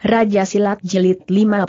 Raja Silat Jelit 51.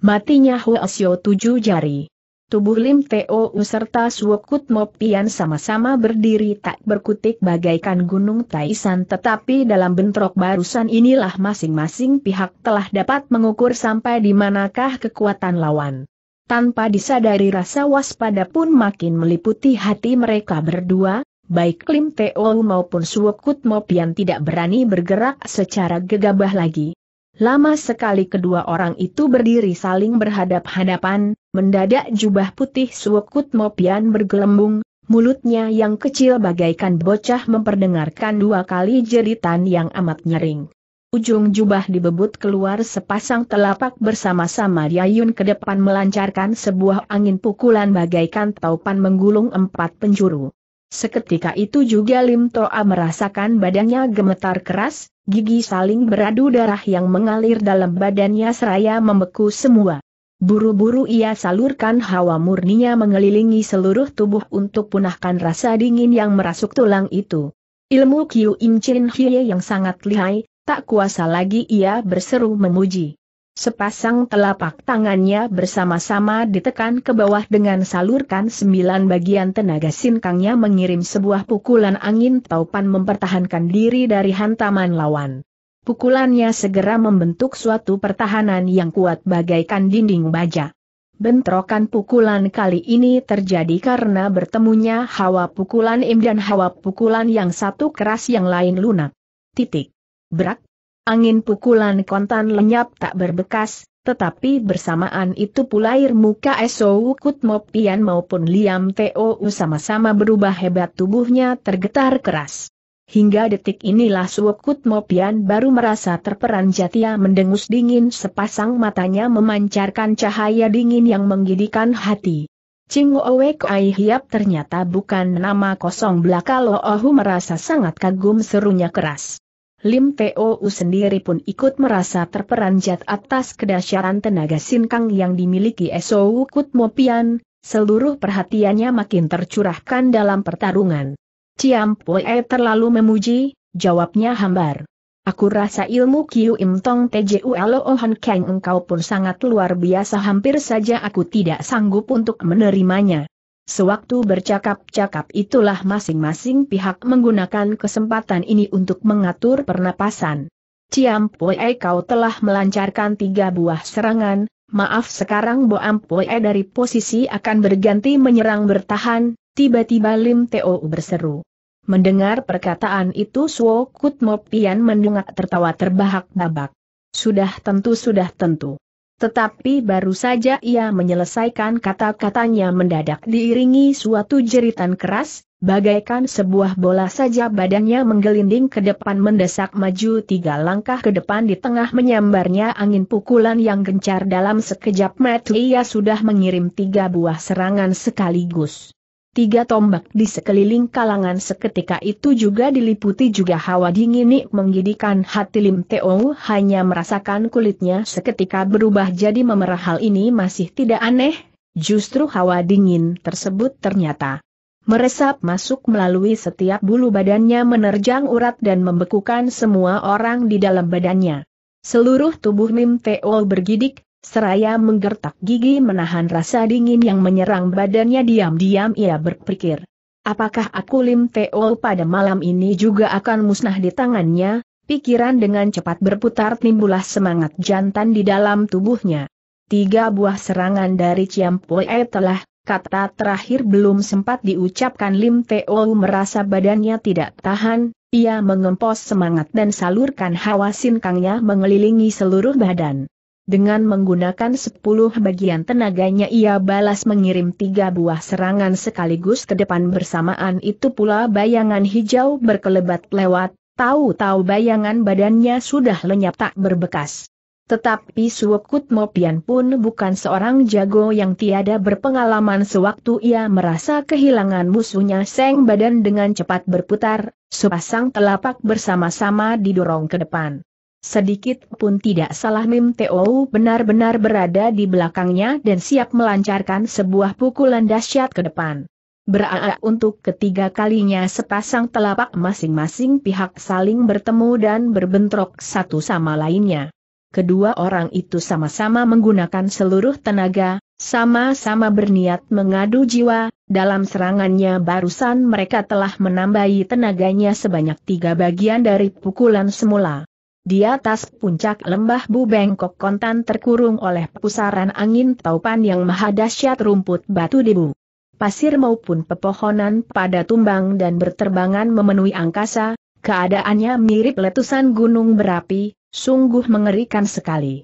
Matinya Huasyo tujuh jari. Tubuh Lim Teo serta Suokut Mopian sama-sama berdiri tak berkutik bagaikan gunung Taisan tetapi dalam bentrok barusan inilah masing-masing pihak telah dapat mengukur sampai di manakah kekuatan lawan. Tanpa disadari rasa waspada pun makin meliputi hati mereka berdua, baik Lim Teo maupun Suokut Mopian tidak berani bergerak secara gegabah lagi. Lama sekali kedua orang itu berdiri saling berhadap-hadapan, mendadak jubah putih suwukut Mopian bergelembung, mulutnya yang kecil bagaikan bocah memperdengarkan dua kali jeritan yang amat nyering. Ujung jubah dibebut keluar sepasang telapak bersama-sama Yayun ke depan melancarkan sebuah angin pukulan bagaikan taupan menggulung empat penjuru. Seketika itu juga Lim Toa merasakan badannya gemetar keras, Gigi saling beradu darah yang mengalir dalam badannya seraya membeku semua. Buru-buru ia salurkan hawa murninya mengelilingi seluruh tubuh untuk punahkan rasa dingin yang merasuk tulang itu. Ilmu Qiu Im Chin Hye yang sangat lihai, tak kuasa lagi ia berseru memuji. Sepasang telapak tangannya bersama-sama ditekan ke bawah dengan salurkan sembilan bagian tenaga sinkangnya mengirim sebuah pukulan angin taupan mempertahankan diri dari hantaman lawan. Pukulannya segera membentuk suatu pertahanan yang kuat bagaikan dinding baja. Bentrokan pukulan kali ini terjadi karena bertemunya hawa pukulan im dan hawa pukulan yang satu keras yang lain lunak. Titik. Berak. Angin pukulan kontan lenyap tak berbekas, tetapi bersamaan itu pula muka muka Wukut Mopian maupun Liam Teo sama-sama berubah hebat tubuhnya tergetar keras. Hingga detik inilah Suwukut Mopian baru merasa terperanjat ia mendengus dingin sepasang matanya memancarkan cahaya dingin yang menggidikan hati. Cing Owe Kuai Hiap ternyata bukan nama kosong belaka Lo Ohu merasa sangat kagum serunya keras. Lim U sendiri pun ikut merasa terperanjat atas kedasyaran tenaga sinkang yang dimiliki Esou Kut Mopian, seluruh perhatiannya makin tercurahkan dalam pertarungan. Ciam E terlalu memuji, jawabnya hambar. Aku rasa ilmu Kiu Im Tong O Han Kang engkau pun sangat luar biasa hampir saja aku tidak sanggup untuk menerimanya. Sewaktu bercakap-cakap itulah masing-masing pihak menggunakan kesempatan ini untuk mengatur pernapasan. Ciam Poe kau telah melancarkan tiga buah serangan, maaf sekarang Boam Poe dari posisi akan berganti menyerang bertahan, tiba-tiba Lim Teo berseru. Mendengar perkataan itu Suo Kut Mopian mendungak tertawa terbahak-babak. Sudah tentu sudah tentu. Tetapi baru saja ia menyelesaikan kata-katanya mendadak diiringi suatu jeritan keras, bagaikan sebuah bola saja badannya menggelinding ke depan mendesak maju tiga langkah ke depan di tengah menyambarnya angin pukulan yang gencar dalam sekejap mata ia sudah mengirim tiga buah serangan sekaligus. Tiga tombak di sekeliling kalangan seketika itu juga diliputi juga hawa dingin ini, menggidikan hati Lim Teo hanya merasakan kulitnya seketika berubah jadi memerah hal ini masih tidak aneh, justru hawa dingin tersebut ternyata meresap masuk melalui setiap bulu badannya menerjang urat dan membekukan semua orang di dalam badannya. Seluruh tubuh Lim Teo bergidik, Seraya menggertak gigi menahan rasa dingin yang menyerang badannya diam-diam ia berpikir. Apakah aku Lim Teo pada malam ini juga akan musnah di tangannya? Pikiran dengan cepat berputar timbullah semangat jantan di dalam tubuhnya. Tiga buah serangan dari Ciam Pue telah, kata terakhir belum sempat diucapkan Lim Teo merasa badannya tidak tahan, ia mengempos semangat dan salurkan hawa sinkangnya mengelilingi seluruh badan. Dengan menggunakan sepuluh bagian tenaganya ia balas mengirim tiga buah serangan sekaligus ke depan bersamaan itu pula bayangan hijau berkelebat lewat, tahu-tahu bayangan badannya sudah lenyap tak berbekas. Tetapi Suokut Mopian pun bukan seorang jago yang tiada berpengalaman sewaktu ia merasa kehilangan musuhnya seng badan dengan cepat berputar, sepasang telapak bersama-sama didorong ke depan. Sedikit pun tidak salah Mim Teo benar-benar berada di belakangnya dan siap melancarkan sebuah pukulan dahsyat ke depan. Beraak untuk ketiga kalinya sepasang telapak masing-masing pihak saling bertemu dan berbentrok satu sama lainnya. Kedua orang itu sama-sama menggunakan seluruh tenaga, sama-sama berniat mengadu jiwa, dalam serangannya barusan mereka telah menambahi tenaganya sebanyak tiga bagian dari pukulan semula. Di atas puncak lembah Bu Bengkok kontan terkurung oleh pusaran angin taupan yang maha dahsyat rumput batu debu. Pasir maupun pepohonan pada tumbang dan berterbangan memenuhi angkasa, keadaannya mirip letusan gunung berapi, sungguh mengerikan sekali.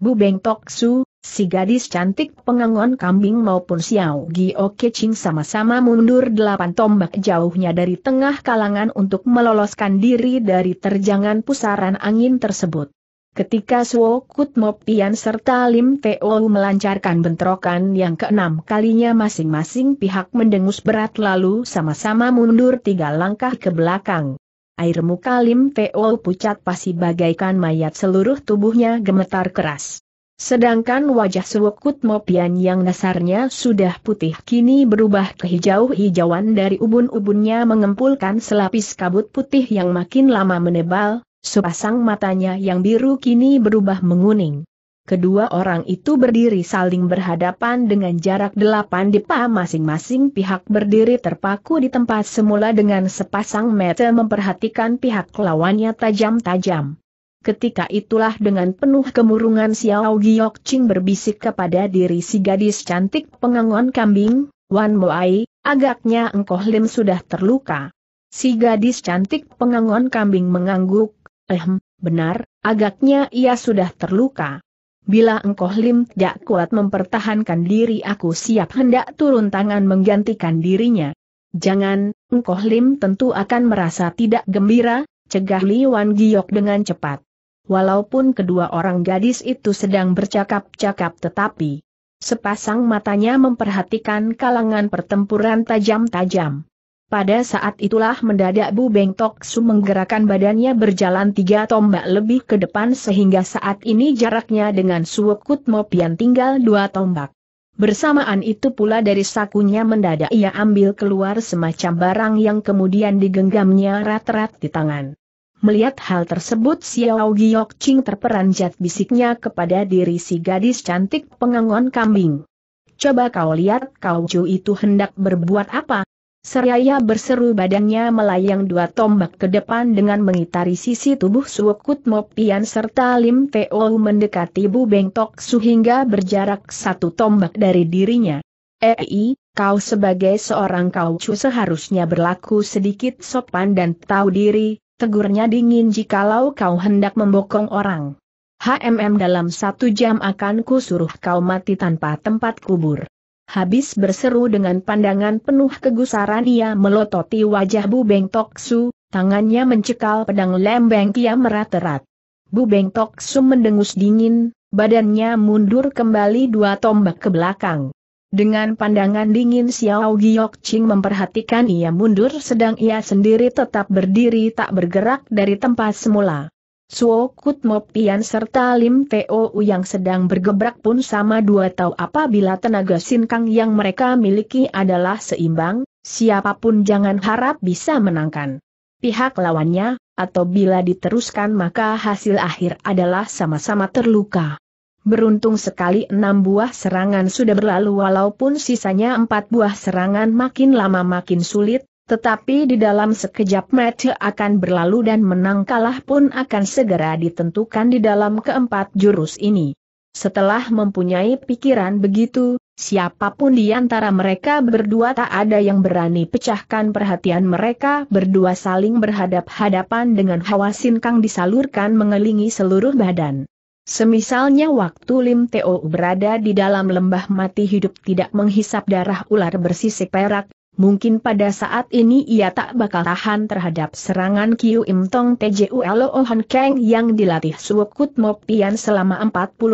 Bu Beng Tok Su, si gadis cantik pengangon kambing maupun Xiao Gio Keqing sama-sama mundur delapan tombak jauhnya dari tengah kalangan untuk meloloskan diri dari terjangan pusaran angin tersebut. Ketika Suo Kut Mop Tian serta Lim Teo melancarkan bentrokan yang keenam kalinya masing-masing pihak mendengus berat lalu sama-sama mundur tiga langkah ke belakang air muka Lim Po pucat pasti bagaikan mayat seluruh tubuhnya gemetar keras. Sedangkan wajah Suwokut Mopian yang dasarnya sudah putih kini berubah ke hijau-hijauan dari ubun-ubunnya mengempulkan selapis kabut putih yang makin lama menebal, sepasang matanya yang biru kini berubah menguning. Kedua orang itu berdiri saling berhadapan dengan jarak delapan dipa masing-masing pihak berdiri terpaku di tempat semula dengan sepasang mata memperhatikan pihak lawannya tajam-tajam. Ketika itulah dengan penuh kemurungan Xiao Giok Ching berbisik kepada diri si gadis cantik pengangon kambing, Wan Moai, agaknya engkau lim sudah terluka. Si gadis cantik pengangon kambing mengangguk, ehm, benar, agaknya ia sudah terluka. Bila engkau lim tidak kuat mempertahankan diri aku siap hendak turun tangan menggantikan dirinya. Jangan, engkau lim tentu akan merasa tidak gembira, cegah Li Wan Giok dengan cepat. Walaupun kedua orang gadis itu sedang bercakap-cakap tetapi sepasang matanya memperhatikan kalangan pertempuran tajam-tajam. Pada saat itulah mendadak Bu Beng Tok Su menggerakkan badannya berjalan tiga tombak lebih ke depan sehingga saat ini jaraknya dengan Suokut Mopian tinggal dua tombak. Bersamaan itu pula dari sakunya mendadak ia ambil keluar semacam barang yang kemudian digenggamnya rat-rat di tangan. Melihat hal tersebut Xiao Giok Ching terperanjat bisiknya kepada diri si gadis cantik pengangon kambing. Coba kau lihat kau cu itu hendak berbuat apa? Seraya berseru badannya melayang dua tombak ke depan dengan mengitari sisi tubuh Suokut Mopian serta Lim Teo mendekati Bu Bengtok sehingga berjarak satu tombak dari dirinya. Ei, kau sebagai seorang kaucu seharusnya berlaku sedikit sopan dan tahu diri, tegurnya dingin jikalau kau hendak membokong orang. HMM dalam satu jam akan kusuruh kau mati tanpa tempat kubur habis berseru dengan pandangan penuh kegusaran ia melototi wajah Bu Beng Toksu, tangannya mencekal pedang lembeng Kia merat-erat. Bu Beng Toksu mendengus dingin, badannya mundur kembali dua tombak ke belakang. Dengan pandangan dingin Xiao Giok Ching memperhatikan ia mundur sedang ia sendiri tetap berdiri tak bergerak dari tempat semula. Suo Kut Mopian serta Lim Teo yang sedang bergebrak pun sama dua tahu apabila tenaga sinkang yang mereka miliki adalah seimbang, siapapun jangan harap bisa menangkan pihak lawannya, atau bila diteruskan maka hasil akhir adalah sama-sama terluka. Beruntung sekali enam buah serangan sudah berlalu walaupun sisanya empat buah serangan makin lama makin sulit, tetapi di dalam sekejap mata akan berlalu dan menang kalah pun akan segera ditentukan di dalam keempat jurus ini. Setelah mempunyai pikiran begitu, siapapun di antara mereka berdua tak ada yang berani pecahkan perhatian mereka berdua saling berhadap-hadapan dengan hawa sinkang disalurkan mengelilingi seluruh badan. Semisalnya waktu Lim Teo berada di dalam lembah mati hidup tidak menghisap darah ular bersisik perak, Mungkin pada saat ini ia tak bakal tahan terhadap serangan Kiu Im Tong TJULO Han Kang yang dilatih Suokut Mopian selama 49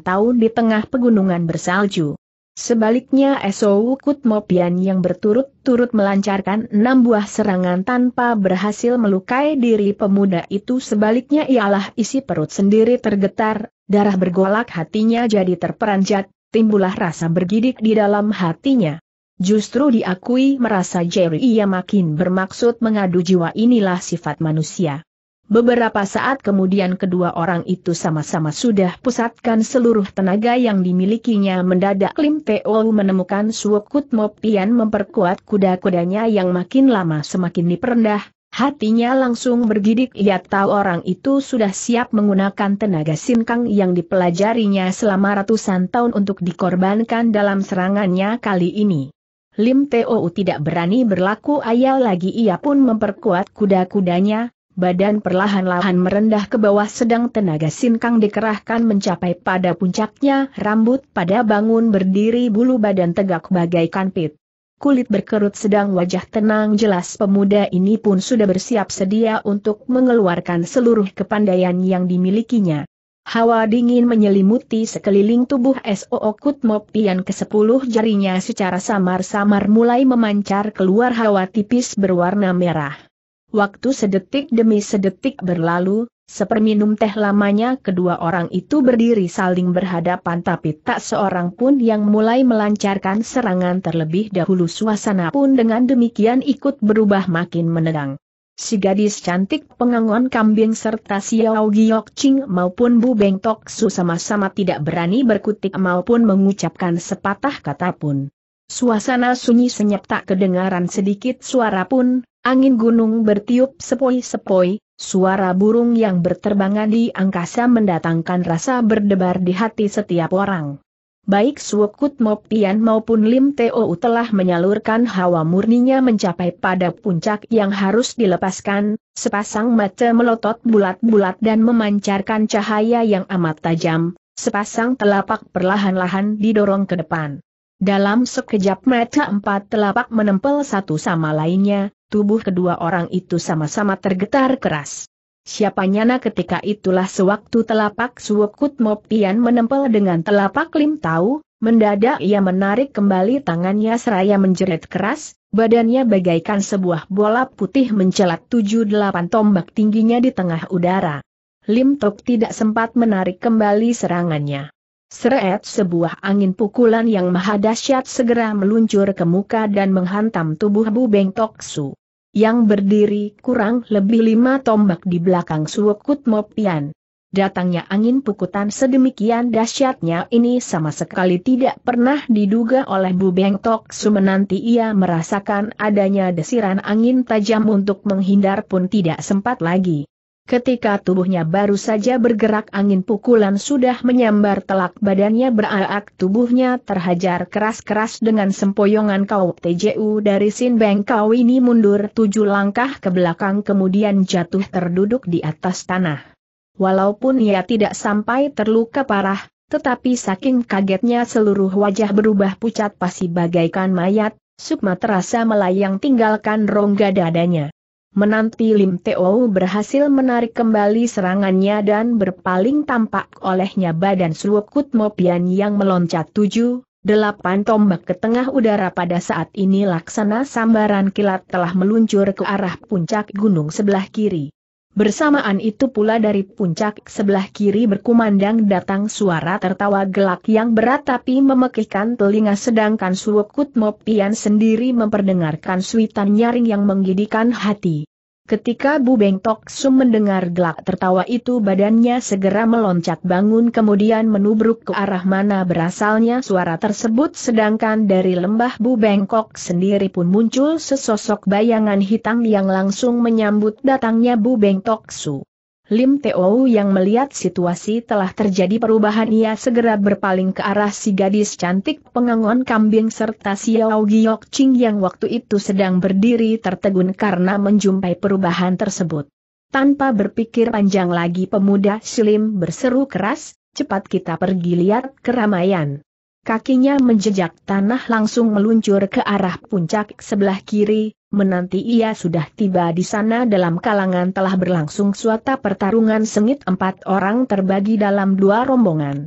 tahun di tengah pegunungan bersalju. Sebaliknya Esou Mopian yang berturut-turut melancarkan enam buah serangan tanpa berhasil melukai diri pemuda itu sebaliknya ialah isi perut sendiri tergetar, darah bergolak hatinya jadi terperanjat, timbullah rasa bergidik di dalam hatinya. Justru diakui merasa Jerry ia makin bermaksud mengadu jiwa inilah sifat manusia. Beberapa saat kemudian kedua orang itu sama-sama sudah pusatkan seluruh tenaga yang dimilikinya mendadak Lim Teo menemukan Suokut Mopian memperkuat kuda-kudanya yang makin lama semakin diperendah, hatinya langsung bergidik ia tahu orang itu sudah siap menggunakan tenaga sinkang yang dipelajarinya selama ratusan tahun untuk dikorbankan dalam serangannya kali ini. Lim Teo tidak berani berlaku ayal lagi ia pun memperkuat kuda-kudanya, badan perlahan-lahan merendah ke bawah sedang tenaga sinkang dikerahkan mencapai pada puncaknya rambut pada bangun berdiri bulu badan tegak bagaikan pit. Kulit berkerut sedang wajah tenang jelas pemuda ini pun sudah bersiap sedia untuk mengeluarkan seluruh kepandaian yang dimilikinya. Hawa dingin menyelimuti sekeliling tubuh S.O.O. Kutmopi yang ke sepuluh jarinya secara samar-samar mulai memancar keluar hawa tipis berwarna merah. Waktu sedetik demi sedetik berlalu, seperminum teh lamanya kedua orang itu berdiri saling berhadapan tapi tak seorang pun yang mulai melancarkan serangan terlebih dahulu suasana pun dengan demikian ikut berubah makin menerang si gadis cantik pengangon kambing serta Xiao Giok Ching maupun Bu Beng Tok Su sama-sama tidak berani berkutik maupun mengucapkan sepatah kata pun. Suasana sunyi senyap tak kedengaran sedikit suara pun, angin gunung bertiup sepoi-sepoi, suara burung yang berterbangan di angkasa mendatangkan rasa berdebar di hati setiap orang. Baik Suokut Mopian maupun Lim Teo telah menyalurkan hawa murninya mencapai pada puncak yang harus dilepaskan, sepasang mata melotot bulat-bulat dan memancarkan cahaya yang amat tajam, sepasang telapak perlahan-lahan didorong ke depan. Dalam sekejap mata empat telapak menempel satu sama lainnya, tubuh kedua orang itu sama-sama tergetar keras. Siapa nyana ketika itulah sewaktu telapak Suwokut Mopian menempel dengan telapak Lim Tahu, mendadak ia menarik kembali tangannya seraya menjerit keras, badannya bagaikan sebuah bola putih mencelat tujuh delapan tombak tingginya di tengah udara. Lim Tok tidak sempat menarik kembali serangannya. Seret sebuah angin pukulan yang maha dahsyat segera meluncur ke muka dan menghantam tubuh Bu Beng Toksu yang berdiri kurang lebih lima tombak di belakang Suokut Mopian. Datangnya angin pukutan sedemikian dahsyatnya ini sama sekali tidak pernah diduga oleh Bu Beng Tok Sumenanti ia merasakan adanya desiran angin tajam untuk menghindar pun tidak sempat lagi. Ketika tubuhnya baru saja bergerak angin pukulan sudah menyambar telak badannya beraak tubuhnya terhajar keras-keras dengan sempoyongan kau TJU dari Sin Beng kau ini mundur tujuh langkah ke belakang kemudian jatuh terduduk di atas tanah. Walaupun ia tidak sampai terluka parah, tetapi saking kagetnya seluruh wajah berubah pucat pasti bagaikan mayat, Sukma terasa melayang tinggalkan rongga dadanya menanti Lim Teo berhasil menarik kembali serangannya dan berpaling tampak olehnya badan Suokut Mopian yang meloncat tujuh, delapan tombak ke tengah udara pada saat ini laksana sambaran kilat telah meluncur ke arah puncak gunung sebelah kiri. Bersamaan itu pula dari puncak sebelah kiri berkumandang datang suara tertawa gelak yang berat tapi memekikkan telinga sedangkan Suwokut Mopian sendiri memperdengarkan suitan nyaring yang menggidikan hati. Ketika Bu Beng Tok Sum mendengar gelak tertawa itu badannya segera meloncat bangun kemudian menubruk ke arah mana berasalnya suara tersebut sedangkan dari lembah Bu Bengkok sendiri pun muncul sesosok bayangan hitam yang langsung menyambut datangnya Bu Beng Tok Su. Lim Teo yang melihat situasi telah terjadi perubahan ia segera berpaling ke arah si gadis cantik pengangon kambing serta Xiao Giok Ching yang waktu itu sedang berdiri tertegun karena menjumpai perubahan tersebut. Tanpa berpikir panjang lagi pemuda Slim berseru keras, cepat kita pergi lihat keramaian. Kakinya menjejak tanah langsung meluncur ke arah puncak sebelah kiri, menanti ia sudah tiba di sana dalam kalangan telah berlangsung suatu pertarungan sengit empat orang terbagi dalam dua rombongan.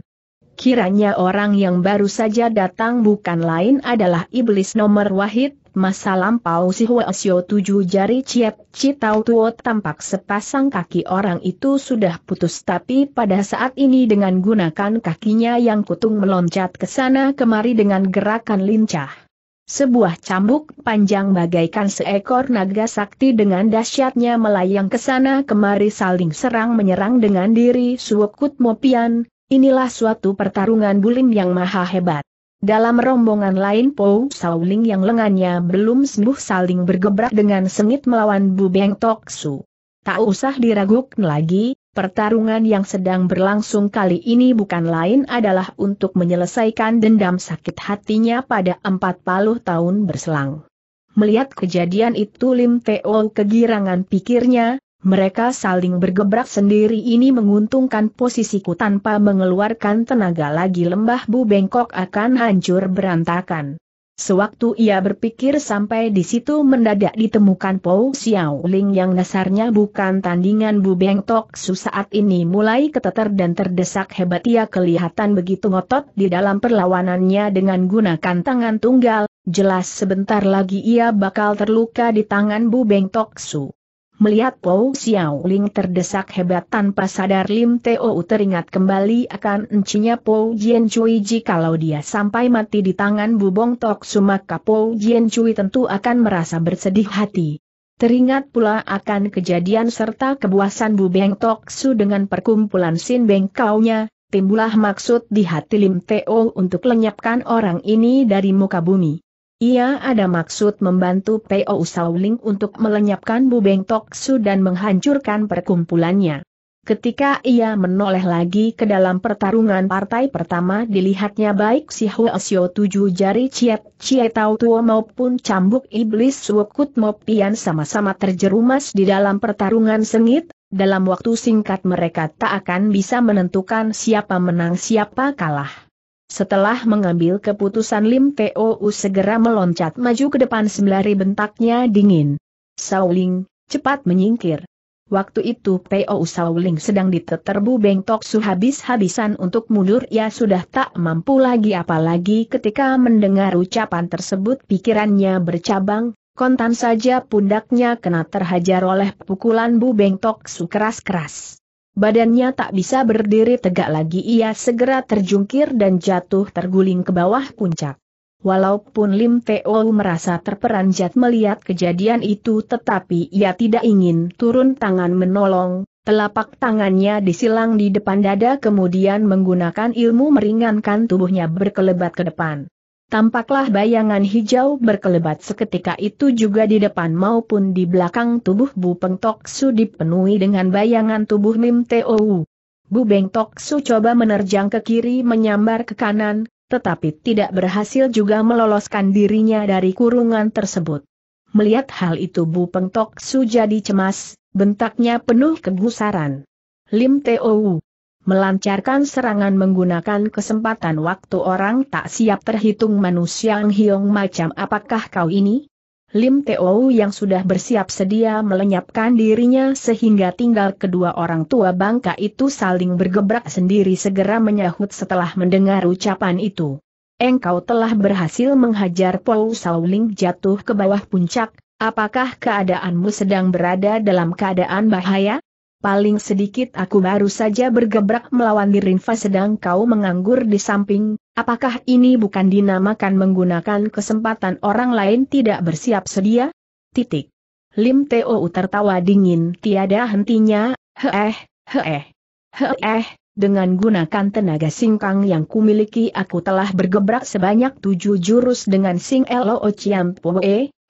Kiranya orang yang baru saja datang bukan lain adalah iblis nomor wahid, masa lampau si Huasyo tujuh jari ciep citau tuo tampak sepasang kaki orang itu sudah putus tapi pada saat ini dengan gunakan kakinya yang kutung meloncat ke sana kemari dengan gerakan lincah. Sebuah cambuk panjang bagaikan seekor naga sakti dengan dahsyatnya melayang ke sana kemari saling serang menyerang dengan diri Suokut Mopian, inilah suatu pertarungan bulim yang maha hebat. Dalam rombongan lain Pou Sauling yang lengannya belum sembuh saling bergebrak dengan sengit melawan Bu Beng Tok Su. Tak usah diragukan lagi, Pertarungan yang sedang berlangsung kali ini bukan lain adalah untuk menyelesaikan dendam sakit hatinya pada 40 tahun berselang. Melihat kejadian itu Lim Teo kegirangan pikirnya, mereka saling bergebrak sendiri ini menguntungkan posisiku tanpa mengeluarkan tenaga lagi lembah bu bengkok akan hancur berantakan. Sewaktu ia berpikir sampai di situ mendadak ditemukan Pou Ling yang dasarnya bukan tandingan Bu Beng Tok Su saat ini mulai keteter dan terdesak hebat ia kelihatan begitu ngotot di dalam perlawanannya dengan gunakan tangan tunggal, jelas sebentar lagi ia bakal terluka di tangan Bu Beng Tok Su. Melihat Po Xiao Ling terdesak hebat tanpa sadar Lim Teo teringat kembali akan encinya Po Jian Cui jikalau dia sampai mati di tangan Bu Bong Tok Sumaka Po Jian Cui tentu akan merasa bersedih hati. Teringat pula akan kejadian serta kebuasan Bubeng Tok Su dengan perkumpulan Sin Beng Kaunya, timbulah maksud di hati Lim Teo untuk lenyapkan orang ini dari muka bumi. Ia ada maksud membantu P.O. Sauling untuk melenyapkan Bu Beng Toksu dan menghancurkan perkumpulannya. Ketika ia menoleh lagi ke dalam pertarungan partai pertama dilihatnya baik si Huasio tujuh jari Ciet Ciet Tau Tua maupun cambuk iblis Wukut Mopian sama-sama terjerumas di dalam pertarungan sengit, dalam waktu singkat mereka tak akan bisa menentukan siapa menang siapa kalah. Setelah mengambil keputusan Lim T.O.U. segera meloncat maju ke depan sembari bentaknya dingin. Sauling, cepat menyingkir. Waktu itu P.O. Sauling sedang diteterbu Bengtok Su habis-habisan untuk mundur Ya sudah tak mampu lagi apalagi ketika mendengar ucapan tersebut pikirannya bercabang, kontan saja pundaknya kena terhajar oleh pukulan Bu Bengtok Su keras-keras. Badannya tak bisa berdiri tegak lagi ia segera terjungkir dan jatuh terguling ke bawah puncak. Walaupun Lim Teo merasa terperanjat melihat kejadian itu tetapi ia tidak ingin turun tangan menolong, telapak tangannya disilang di depan dada kemudian menggunakan ilmu meringankan tubuhnya berkelebat ke depan. Tampaklah bayangan hijau berkelebat seketika itu juga di depan maupun di belakang tubuh Bu Peng Tok Su dipenuhi dengan bayangan tubuh Mim Tou. Bu Beng Tok Su coba menerjang ke kiri menyambar ke kanan, tetapi tidak berhasil juga meloloskan dirinya dari kurungan tersebut. Melihat hal itu Bu Peng Tok Su jadi cemas, bentaknya penuh kegusaran. Lim Teo, melancarkan serangan menggunakan kesempatan waktu orang tak siap terhitung manusia yang Hiong macam apakah kau ini? Lim Teo yang sudah bersiap sedia melenyapkan dirinya sehingga tinggal kedua orang tua bangka itu saling bergebrak sendiri segera menyahut setelah mendengar ucapan itu. Engkau telah berhasil menghajar Pou Sauling jatuh ke bawah puncak, apakah keadaanmu sedang berada dalam keadaan bahaya? Paling sedikit aku baru saja bergebrak melawan Dirinfa sedang kau menganggur di samping, apakah ini bukan dinamakan menggunakan kesempatan orang lain tidak bersiap sedia? Titik. Lim Teo tertawa dingin tiada hentinya, heeh, heeh, heeh, dengan gunakan tenaga singkang yang kumiliki aku telah bergebrak sebanyak tujuh jurus dengan Sing Elo Chiam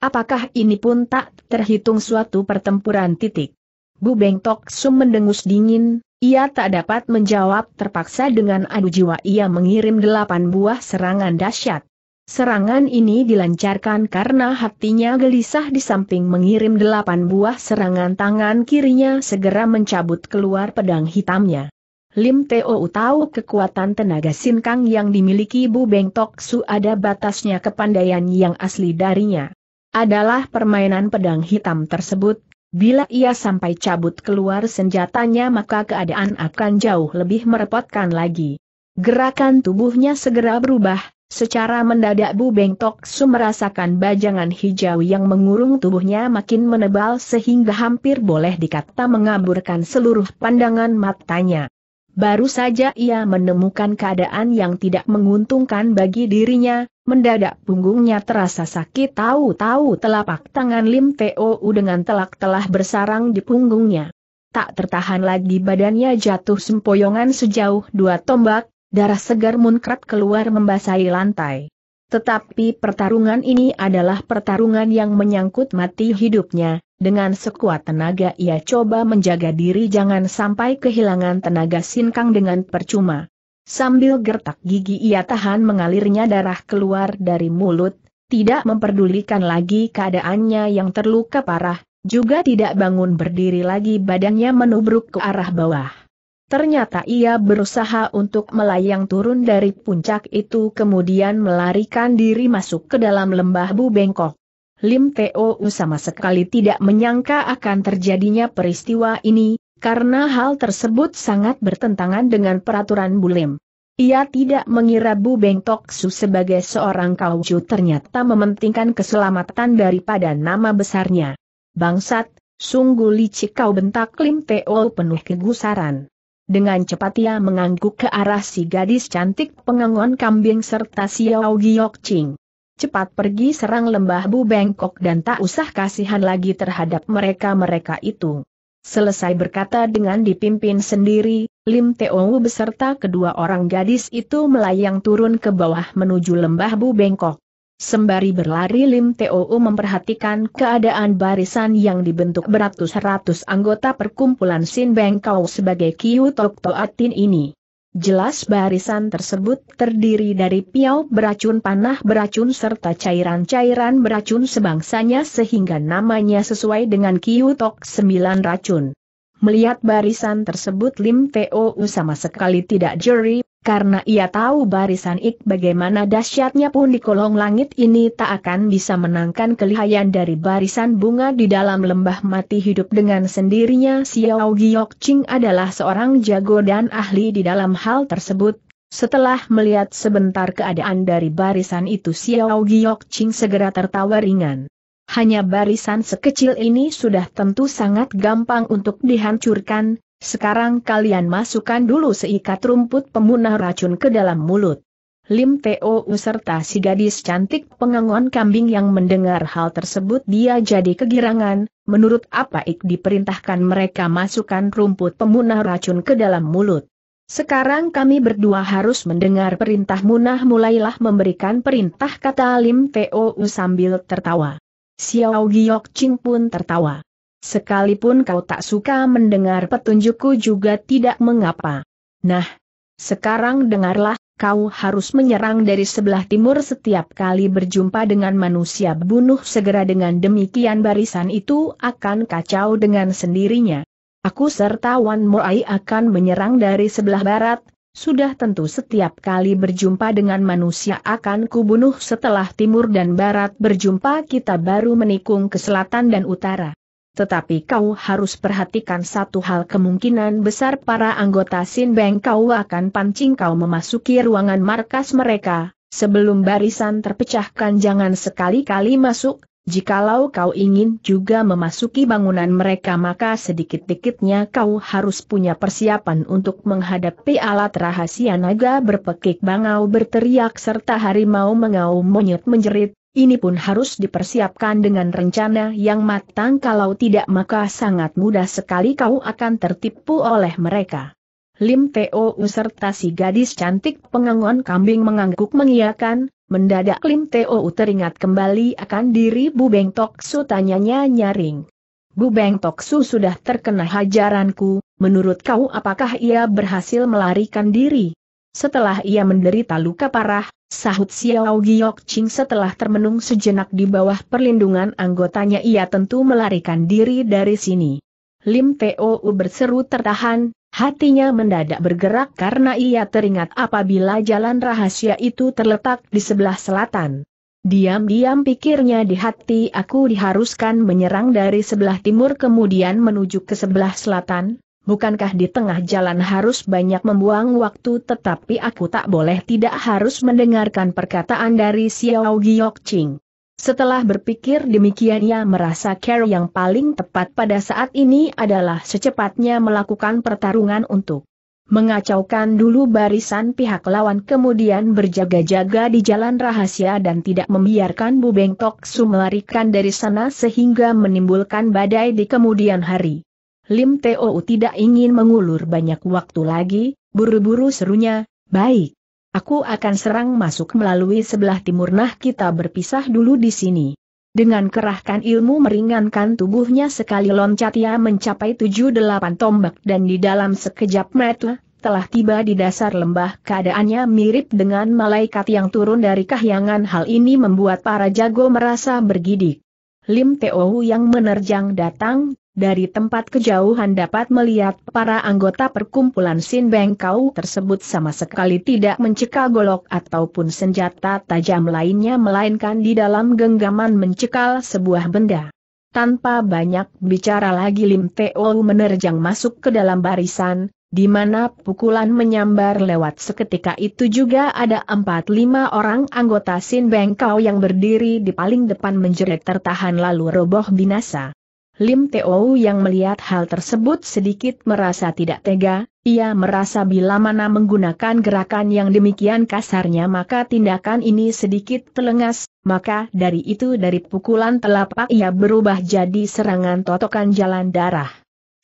apakah ini pun tak terhitung suatu pertempuran titik. Bu Beng Tok Sum mendengus dingin, ia tak dapat menjawab terpaksa dengan adu jiwa ia mengirim delapan buah serangan dahsyat. Serangan ini dilancarkan karena hatinya gelisah di samping mengirim delapan buah serangan tangan kirinya segera mencabut keluar pedang hitamnya. Lim Teo tahu kekuatan tenaga sinkang yang dimiliki Bu Beng Tok Su ada batasnya kepandaian yang asli darinya. Adalah permainan pedang hitam tersebut Bila ia sampai cabut keluar senjatanya maka keadaan akan jauh lebih merepotkan lagi. Gerakan tubuhnya segera berubah, secara mendadak Bu Beng Tok Su merasakan bajangan hijau yang mengurung tubuhnya makin menebal sehingga hampir boleh dikata mengaburkan seluruh pandangan matanya. Baru saja ia menemukan keadaan yang tidak menguntungkan bagi dirinya, mendadak punggungnya terasa sakit tahu-tahu telapak tangan Lim Teo dengan telak telah bersarang di punggungnya. Tak tertahan lagi badannya jatuh sempoyongan sejauh dua tombak, darah segar munkrat keluar membasahi lantai. Tetapi pertarungan ini adalah pertarungan yang menyangkut mati hidupnya, dengan sekuat tenaga ia coba menjaga diri jangan sampai kehilangan tenaga sinkang dengan percuma. Sambil gertak gigi ia tahan mengalirnya darah keluar dari mulut, tidak memperdulikan lagi keadaannya yang terluka parah, juga tidak bangun berdiri lagi badannya menubruk ke arah bawah. Ternyata ia berusaha untuk melayang turun dari puncak itu kemudian melarikan diri masuk ke dalam lembah Bu Bengkok. Lim Teo sama sekali tidak menyangka akan terjadinya peristiwa ini, karena hal tersebut sangat bertentangan dengan peraturan Bulim. Ia tidak mengira Bu Beng Tok Su sebagai seorang kauju ternyata mementingkan keselamatan daripada nama besarnya. Bangsat, sungguh licik kau bentak Lim Teo penuh kegusaran. Dengan cepat ia mengangguk ke arah si gadis cantik pengangon kambing serta Xiao Giok Ching cepat pergi serang lembah Bu Bengkok dan tak usah kasihan lagi terhadap mereka-mereka itu. Selesai berkata dengan dipimpin sendiri, Lim Teowu beserta kedua orang gadis itu melayang turun ke bawah menuju lembah Bu Bengkok. Sembari berlari Lim Teowu memperhatikan keadaan barisan yang dibentuk beratus-ratus anggota perkumpulan Sin Bengkau sebagai Kiu Tok Toatin ini. Jelas barisan tersebut terdiri dari piau beracun panah beracun serta cairan-cairan beracun sebangsanya sehingga namanya sesuai dengan Kiyutok 9 racun. Melihat barisan tersebut Lim Teo sama sekali tidak jeri karena ia tahu barisan Ik bagaimana dahsyatnya pun di kolong langit ini tak akan bisa menangkan kelihayan dari barisan bunga di dalam lembah mati hidup dengan sendirinya Xiao Giok Ching adalah seorang jago dan ahli di dalam hal tersebut. Setelah melihat sebentar keadaan dari barisan itu Xiao Giok Ching segera tertawa ringan. Hanya barisan sekecil ini sudah tentu sangat gampang untuk dihancurkan, sekarang kalian masukkan dulu seikat rumput pemunah racun ke dalam mulut. Lim Teo serta si gadis cantik pengangon kambing yang mendengar hal tersebut dia jadi kegirangan, menurut apa Ik diperintahkan mereka masukkan rumput pemunah racun ke dalam mulut. Sekarang kami berdua harus mendengar perintah Munah mulailah memberikan perintah kata Lim Teo sambil tertawa. Xiao Giok Ching pun tertawa. Sekalipun kau tak suka mendengar petunjukku juga tidak mengapa. Nah, sekarang dengarlah, kau harus menyerang dari sebelah timur setiap kali berjumpa dengan manusia bunuh segera dengan demikian barisan itu akan kacau dengan sendirinya. Aku serta Wan Moai akan menyerang dari sebelah barat, sudah tentu setiap kali berjumpa dengan manusia akan kubunuh setelah timur dan barat berjumpa kita baru menikung ke selatan dan utara tetapi kau harus perhatikan satu hal kemungkinan besar para anggota Sin Beng kau akan pancing kau memasuki ruangan markas mereka, sebelum barisan terpecahkan jangan sekali-kali masuk, jikalau kau ingin juga memasuki bangunan mereka maka sedikit-dikitnya kau harus punya persiapan untuk menghadapi alat rahasia naga berpekik bangau berteriak serta harimau mengaum monyet menjerit, ini pun harus dipersiapkan dengan rencana yang matang kalau tidak maka sangat mudah sekali kau akan tertipu oleh mereka. Lim Teo serta si gadis cantik pengangon kambing mengangguk mengiakan, mendadak Lim Teo teringat kembali akan diri Bu Beng Tok Su tanyanya nyaring. Bu Beng Tok sudah terkena hajaranku, menurut kau apakah ia berhasil melarikan diri? Setelah ia menderita luka parah, Sahut Xiao Giok Ching setelah termenung sejenak di bawah perlindungan anggotanya ia tentu melarikan diri dari sini. Lim Teo berseru tertahan, hatinya mendadak bergerak karena ia teringat apabila jalan rahasia itu terletak di sebelah selatan. Diam-diam pikirnya di hati aku diharuskan menyerang dari sebelah timur kemudian menuju ke sebelah selatan, Bukankah di tengah jalan harus banyak membuang waktu tetapi aku tak boleh tidak harus mendengarkan perkataan dari Xiao Giok Ching. Setelah berpikir demikian ia merasa care yang paling tepat pada saat ini adalah secepatnya melakukan pertarungan untuk mengacaukan dulu barisan pihak lawan kemudian berjaga-jaga di jalan rahasia dan tidak membiarkan Bu Bengkok melarikan dari sana sehingga menimbulkan badai di kemudian hari. Lim Teo tidak ingin mengulur banyak waktu lagi, buru-buru serunya, baik. Aku akan serang masuk melalui sebelah timur nah kita berpisah dulu di sini. Dengan kerahkan ilmu meringankan tubuhnya sekali loncat ia mencapai tujuh delapan tombak dan di dalam sekejap mata, telah tiba di dasar lembah keadaannya mirip dengan malaikat yang turun dari kahyangan hal ini membuat para jago merasa bergidik. Lim Teo yang menerjang datang, dari tempat kejauhan dapat melihat para anggota perkumpulan Sin Bengkau tersebut sama sekali tidak mencekal golok ataupun senjata tajam lainnya melainkan di dalam genggaman mencekal sebuah benda. Tanpa banyak bicara lagi Lim Teo menerjang masuk ke dalam barisan, di mana pukulan menyambar lewat seketika itu juga ada empat lima orang anggota Sin Bengkau yang berdiri di paling depan menjerit tertahan lalu roboh binasa. Lim Teo yang melihat hal tersebut sedikit merasa tidak tega, ia merasa bila mana menggunakan gerakan yang demikian kasarnya maka tindakan ini sedikit telengas, maka dari itu dari pukulan telapak ia berubah jadi serangan totokan jalan darah.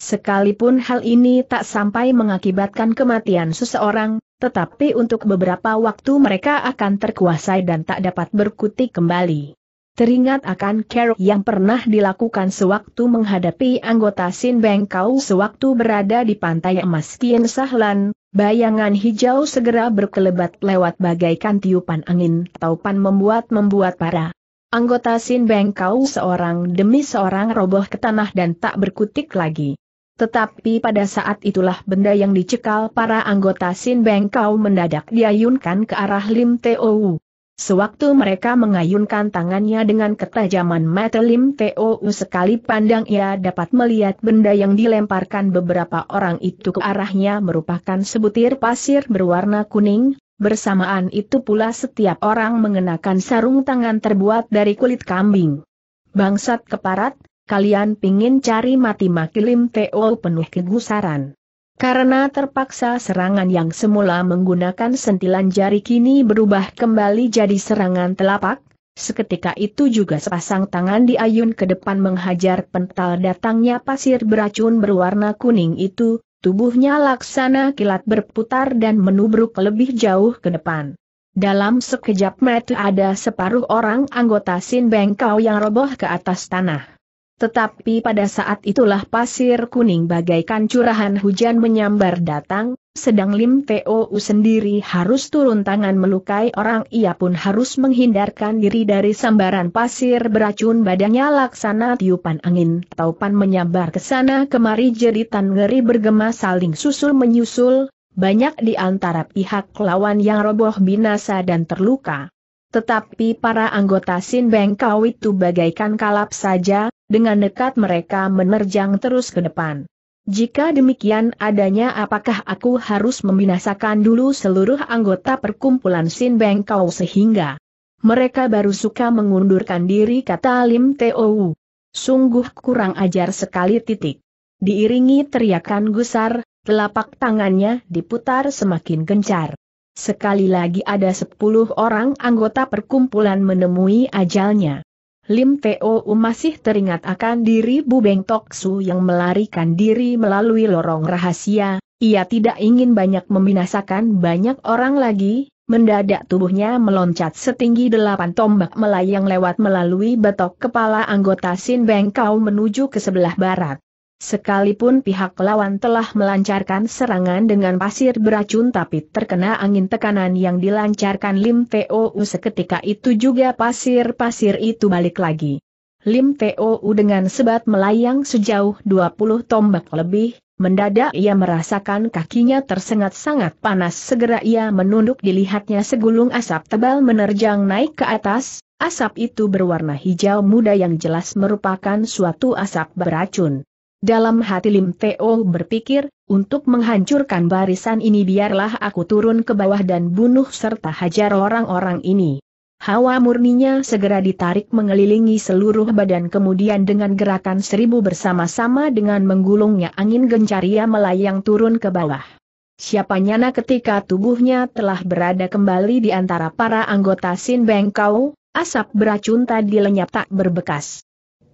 Sekalipun hal ini tak sampai mengakibatkan kematian seseorang, tetapi untuk beberapa waktu mereka akan terkuasai dan tak dapat berkutik kembali. Teringat akan kerok yang pernah dilakukan sewaktu menghadapi anggota Sin Bengkau sewaktu berada di pantai emas Kien Sahlan, bayangan hijau segera berkelebat lewat bagaikan tiupan angin, taupan membuat-membuat para anggota Sin Bengkau seorang demi seorang roboh ke tanah dan tak berkutik lagi. Tetapi pada saat itulah benda yang dicekal para anggota Sin Bengkau mendadak diayunkan ke arah Lim Tou. Sewaktu mereka mengayunkan tangannya dengan ketajaman mata Lim Tou sekali pandang ia dapat melihat benda yang dilemparkan beberapa orang itu ke arahnya merupakan sebutir pasir berwarna kuning, bersamaan itu pula setiap orang mengenakan sarung tangan terbuat dari kulit kambing. Bangsat keparat, kalian pingin cari mati Makilim Teo penuh kegusaran. Karena terpaksa serangan yang semula menggunakan sentilan jari kini berubah kembali jadi serangan telapak, seketika itu juga sepasang tangan diayun ke depan menghajar pental datangnya pasir beracun berwarna kuning itu, tubuhnya laksana kilat berputar dan menubruk lebih jauh ke depan. Dalam sekejap mata ada separuh orang anggota Sin Bengkau yang roboh ke atas tanah. Tetapi pada saat itulah pasir kuning bagaikan curahan hujan menyambar datang, sedang Lim Teo sendiri harus turun tangan melukai orang ia pun harus menghindarkan diri dari sambaran pasir beracun badannya laksana tiupan angin taupan menyambar ke sana kemari jeritan ngeri bergema saling susul menyusul, banyak di antara pihak lawan yang roboh binasa dan terluka. Tetapi para anggota Sin Bengkau itu bagaikan kalap saja, dengan nekat mereka menerjang terus ke depan. Jika demikian adanya apakah aku harus membinasakan dulu seluruh anggota perkumpulan Sin Beng Kau sehingga mereka baru suka mengundurkan diri kata Lim Teo. Sungguh kurang ajar sekali titik. Diiringi teriakan gusar, telapak tangannya diputar semakin gencar. Sekali lagi ada sepuluh orang anggota perkumpulan menemui ajalnya. Lim Teo masih teringat akan diri Bu Beng Tok Su yang melarikan diri melalui lorong rahasia, ia tidak ingin banyak membinasakan banyak orang lagi, mendadak tubuhnya meloncat setinggi delapan tombak melayang lewat melalui betok kepala anggota Sin Beng Kau menuju ke sebelah barat. Sekalipun pihak lawan telah melancarkan serangan dengan pasir beracun tapi terkena angin tekanan yang dilancarkan Lim U seketika itu juga pasir-pasir itu balik lagi. Lim U dengan sebat melayang sejauh 20 tombak lebih, mendadak ia merasakan kakinya tersengat-sangat panas segera ia menunduk dilihatnya segulung asap tebal menerjang naik ke atas, asap itu berwarna hijau muda yang jelas merupakan suatu asap beracun. Dalam hati Lim Teo berpikir, untuk menghancurkan barisan ini biarlah aku turun ke bawah dan bunuh serta hajar orang-orang ini. Hawa murninya segera ditarik mengelilingi seluruh badan kemudian dengan gerakan seribu bersama-sama dengan menggulungnya angin gencaria melayang turun ke bawah. Siapa nyana ketika tubuhnya telah berada kembali di antara para anggota Sin Bengkau, asap beracun tadi lenyap tak berbekas.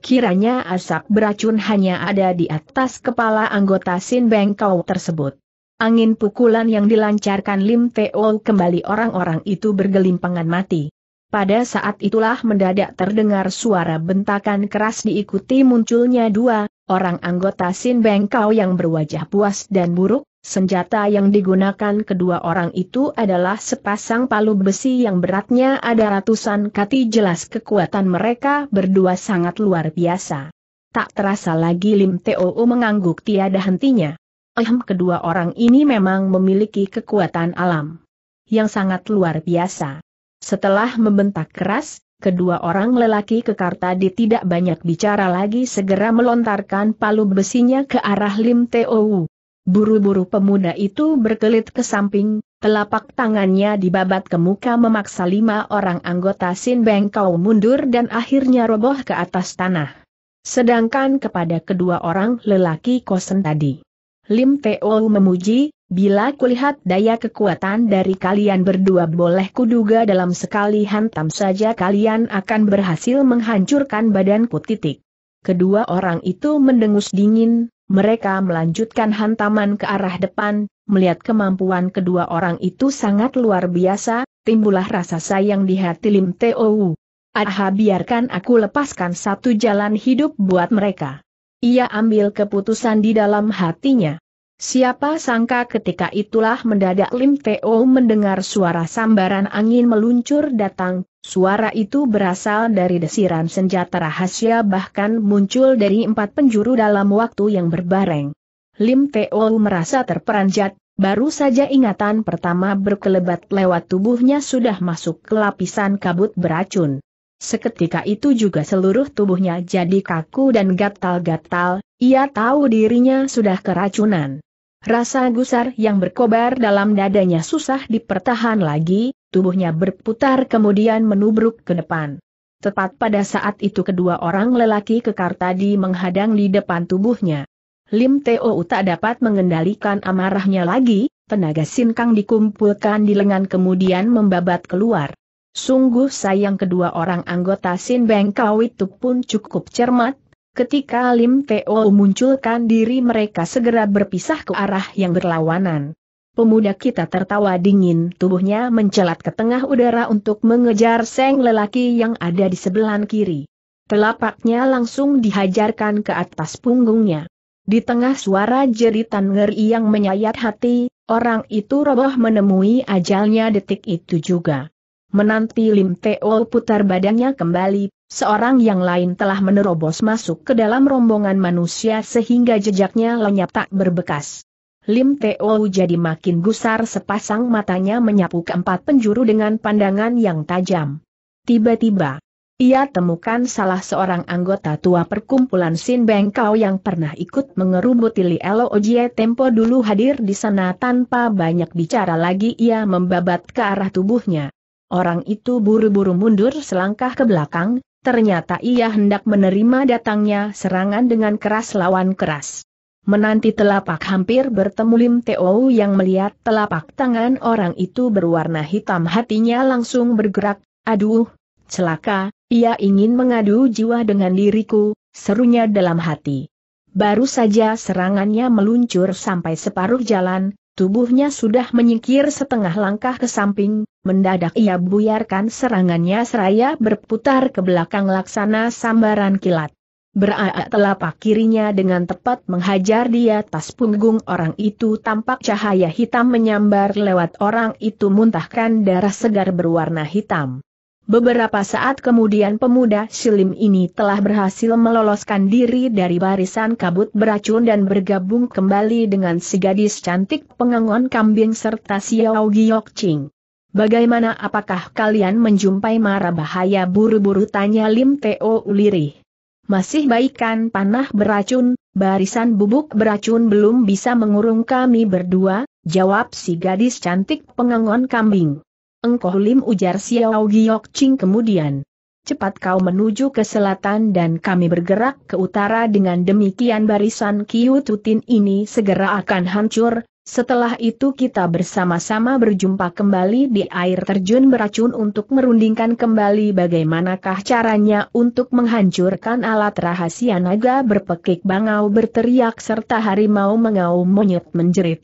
Kiranya asap beracun hanya ada di atas kepala anggota Sin Bengkau tersebut. Angin pukulan yang dilancarkan Lim Teo kembali orang-orang itu bergelimpangan mati. Pada saat itulah mendadak terdengar suara bentakan keras diikuti munculnya dua orang anggota Sin Bengkau yang berwajah puas dan buruk, Senjata yang digunakan kedua orang itu adalah sepasang palu besi yang beratnya ada ratusan kati jelas kekuatan mereka berdua sangat luar biasa. Tak terasa lagi Lim Teo mengangguk tiada hentinya. Ehm kedua orang ini memang memiliki kekuatan alam yang sangat luar biasa. Setelah membentak keras, kedua orang lelaki tadi tidak banyak bicara lagi segera melontarkan palu besinya ke arah Lim Teo. Buru-buru pemuda itu berkelit ke samping, telapak tangannya dibabat ke muka memaksa lima orang anggota Sin Bengkau mundur dan akhirnya roboh ke atas tanah. Sedangkan kepada kedua orang lelaki kosen tadi. Lim Teo memuji, bila kulihat daya kekuatan dari kalian berdua boleh kuduga dalam sekali hantam saja kalian akan berhasil menghancurkan badanku titik. Kedua orang itu mendengus dingin, mereka melanjutkan hantaman ke arah depan, melihat kemampuan kedua orang itu sangat luar biasa, timbullah rasa sayang di hati Lim Tou. Aha biarkan aku lepaskan satu jalan hidup buat mereka. Ia ambil keputusan di dalam hatinya. Siapa sangka ketika itulah mendadak Lim Teo mendengar suara sambaran angin meluncur datang, suara itu berasal dari desiran senjata rahasia bahkan muncul dari empat penjuru dalam waktu yang berbareng. Lim Teo merasa terperanjat, baru saja ingatan pertama berkelebat lewat tubuhnya sudah masuk ke lapisan kabut beracun. Seketika itu juga seluruh tubuhnya jadi kaku dan gatal-gatal, ia tahu dirinya sudah keracunan. Rasa gusar yang berkobar dalam dadanya susah dipertahan lagi, tubuhnya berputar kemudian menubruk ke depan. Tepat pada saat itu kedua orang lelaki kekar tadi menghadang di depan tubuhnya. Lim Teo tak dapat mengendalikan amarahnya lagi, tenaga sinkang dikumpulkan di lengan kemudian membabat keluar. Sungguh sayang kedua orang anggota Sin Beng itu pun cukup cermat Ketika Lim Teo munculkan diri mereka segera berpisah ke arah yang berlawanan. Pemuda kita tertawa dingin, tubuhnya mencelat ke tengah udara untuk mengejar seng lelaki yang ada di sebelah kiri. Telapaknya langsung dihajarkan ke atas punggungnya. Di tengah suara jeritan ngeri yang menyayat hati, orang itu roboh menemui ajalnya detik itu juga. Menanti Lim Teo putar badannya kembali, seorang yang lain telah menerobos masuk ke dalam rombongan manusia sehingga jejaknya lenyap tak berbekas. Lim Teo jadi makin gusar sepasang matanya menyapu keempat penjuru dengan pandangan yang tajam. Tiba-tiba, ia temukan salah seorang anggota tua perkumpulan Sin Bengkau yang pernah ikut mengerubuti Li Elo Ojie Tempo dulu hadir di sana tanpa banyak bicara lagi ia membabat ke arah tubuhnya. Orang itu buru-buru mundur selangkah ke belakang, ternyata ia hendak menerima datangnya serangan dengan keras lawan keras. Menanti telapak hampir bertemu Lim Teo yang melihat telapak tangan orang itu berwarna hitam hatinya langsung bergerak, aduh, celaka, ia ingin mengadu jiwa dengan diriku, serunya dalam hati. Baru saja serangannya meluncur sampai separuh jalan, Tubuhnya sudah menyingkir setengah langkah ke samping, mendadak ia buyarkan serangannya seraya berputar ke belakang laksana sambaran kilat. Beraak telapak kirinya dengan tepat menghajar di atas punggung orang itu tampak cahaya hitam menyambar lewat orang itu muntahkan darah segar berwarna hitam. Beberapa saat kemudian pemuda silim ini telah berhasil meloloskan diri dari barisan kabut beracun dan bergabung kembali dengan si gadis cantik pengangon kambing serta Xiao Giok Ching. Bagaimana apakah kalian menjumpai mara bahaya buru-buru tanya Lim Teo Ulirih. Masih baikkan panah beracun, barisan bubuk beracun belum bisa mengurung kami berdua, jawab si gadis cantik pengangon kambing. Engkau Lim ujar Xiao Giok Ching kemudian. Cepat kau menuju ke selatan dan kami bergerak ke utara dengan demikian barisan Kiu Tutin ini segera akan hancur, setelah itu kita bersama-sama berjumpa kembali di air terjun beracun untuk merundingkan kembali bagaimanakah caranya untuk menghancurkan alat rahasia naga berpekik bangau berteriak serta harimau mengaum monyet menjerit.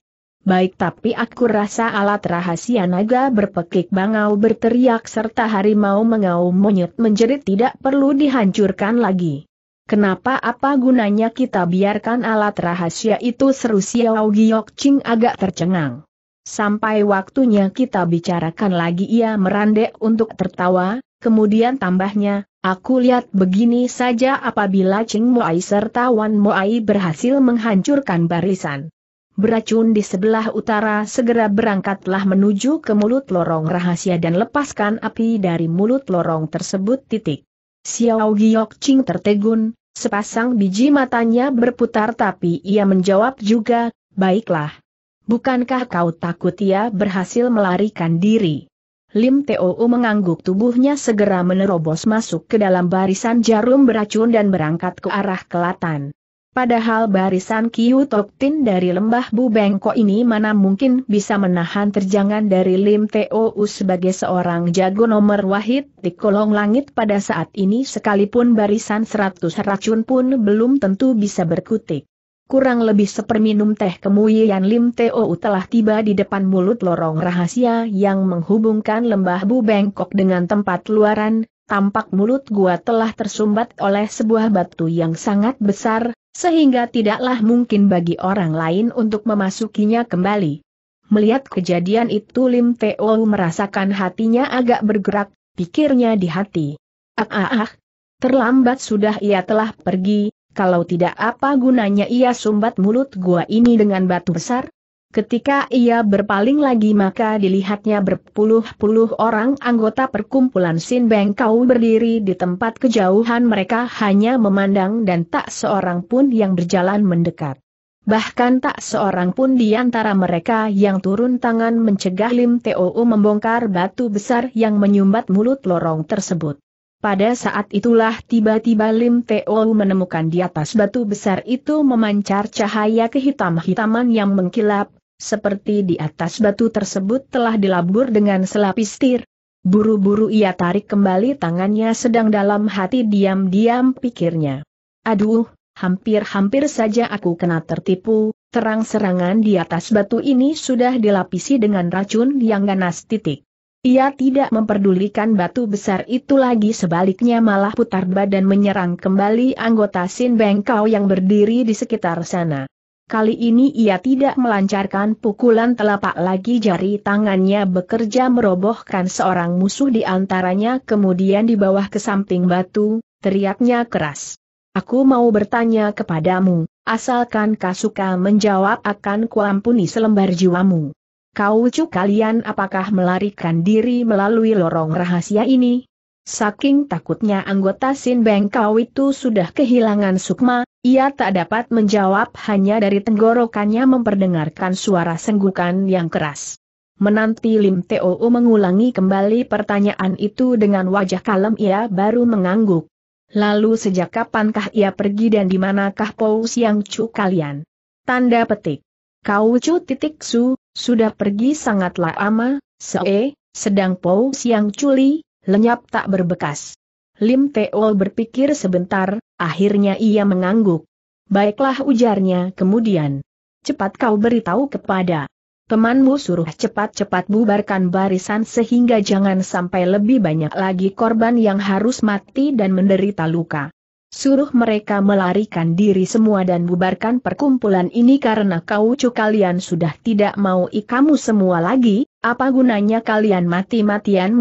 Baik tapi aku rasa alat rahasia naga berpekik bangau berteriak serta harimau mengau monyet menjerit tidak perlu dihancurkan lagi. Kenapa apa gunanya kita biarkan alat rahasia itu seru Xiao Giok Ching agak tercengang. Sampai waktunya kita bicarakan lagi ia merandek untuk tertawa, kemudian tambahnya, aku lihat begini saja apabila Ching Moai serta Wan Moai berhasil menghancurkan barisan beracun di sebelah utara segera berangkatlah menuju ke mulut lorong rahasia dan lepaskan api dari mulut lorong tersebut titik. Xiao Giok Ching tertegun, sepasang biji matanya berputar tapi ia menjawab juga, baiklah. Bukankah kau takut ia berhasil melarikan diri? Lim Teo mengangguk tubuhnya segera menerobos masuk ke dalam barisan jarum beracun dan berangkat ke arah kelatan. Padahal barisan Kiu Tok Tin dari lembah bu Bengko ini mana mungkin bisa menahan terjangan dari Lim Teo U sebagai seorang jago nomor wahid di kolong langit pada saat ini sekalipun barisan seratus racun pun belum tentu bisa berkutik. Kurang lebih seperminum teh kemuyian Lim Teo U telah tiba di depan mulut lorong rahasia yang menghubungkan lembah bu Bubengkok dengan tempat luaran, tampak mulut gua telah tersumbat oleh sebuah batu yang sangat besar, sehingga tidaklah mungkin bagi orang lain untuk memasukinya kembali. Melihat kejadian itu Lim Teo merasakan hatinya agak bergerak, pikirnya di hati. Ah ah ah, terlambat sudah ia telah pergi, kalau tidak apa gunanya ia sumbat mulut gua ini dengan batu besar? Ketika ia berpaling lagi maka dilihatnya berpuluh-puluh orang anggota perkumpulan Sin Beng Kau berdiri di tempat kejauhan mereka hanya memandang dan tak seorang pun yang berjalan mendekat. Bahkan tak seorang pun di antara mereka yang turun tangan mencegah Lim T.O.U membongkar batu besar yang menyumbat mulut lorong tersebut. Pada saat itulah tiba-tiba Lim Teo menemukan di atas batu besar itu memancar cahaya kehitam-hitaman yang mengkilap, seperti di atas batu tersebut telah dilabur dengan selapis tir. Buru-buru ia tarik kembali tangannya sedang dalam hati diam-diam pikirnya. Aduh, hampir-hampir saja aku kena tertipu, terang serangan di atas batu ini sudah dilapisi dengan racun yang ganas titik. Ia tidak memperdulikan batu besar itu lagi sebaliknya malah putar badan menyerang kembali anggota Sin Bengkau yang berdiri di sekitar sana. Kali ini ia tidak melancarkan pukulan telapak lagi jari tangannya bekerja merobohkan seorang musuh di antaranya kemudian di bawah ke samping batu, teriaknya keras. Aku mau bertanya kepadamu, asalkan Kasuka menjawab akan kuampuni selembar jiwamu. Kau cu kalian apakah melarikan diri melalui lorong rahasia ini? Saking takutnya anggota Sin Beng Kau itu sudah kehilangan sukma, ia tak dapat menjawab hanya dari tenggorokannya memperdengarkan suara senggukan yang keras. Menanti Lim Teo mengulangi kembali pertanyaan itu dengan wajah kalem ia baru mengangguk. Lalu sejak kapankah ia pergi dan di manakah Pou Siang Chu kalian? Tanda petik. Kau cu titik Su, sudah pergi sangatlah lama, Se, sedang Pou Siang Culi, lenyap tak berbekas. Lim Teol berpikir sebentar, akhirnya ia mengangguk. Baiklah ujarnya kemudian. Cepat kau beritahu kepada temanmu suruh cepat-cepat bubarkan barisan sehingga jangan sampai lebih banyak lagi korban yang harus mati dan menderita luka suruh mereka melarikan diri semua dan bubarkan perkumpulan ini karena kau cu kalian sudah tidak mau ikamu semua lagi, apa gunanya kalian mati-matian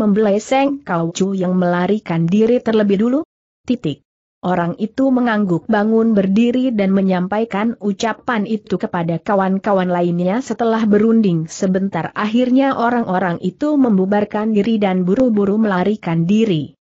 kau cu yang melarikan diri terlebih dulu? Titik. Orang itu mengangguk bangun berdiri dan menyampaikan ucapan itu kepada kawan-kawan lainnya setelah berunding sebentar akhirnya orang-orang itu membubarkan diri dan buru-buru melarikan diri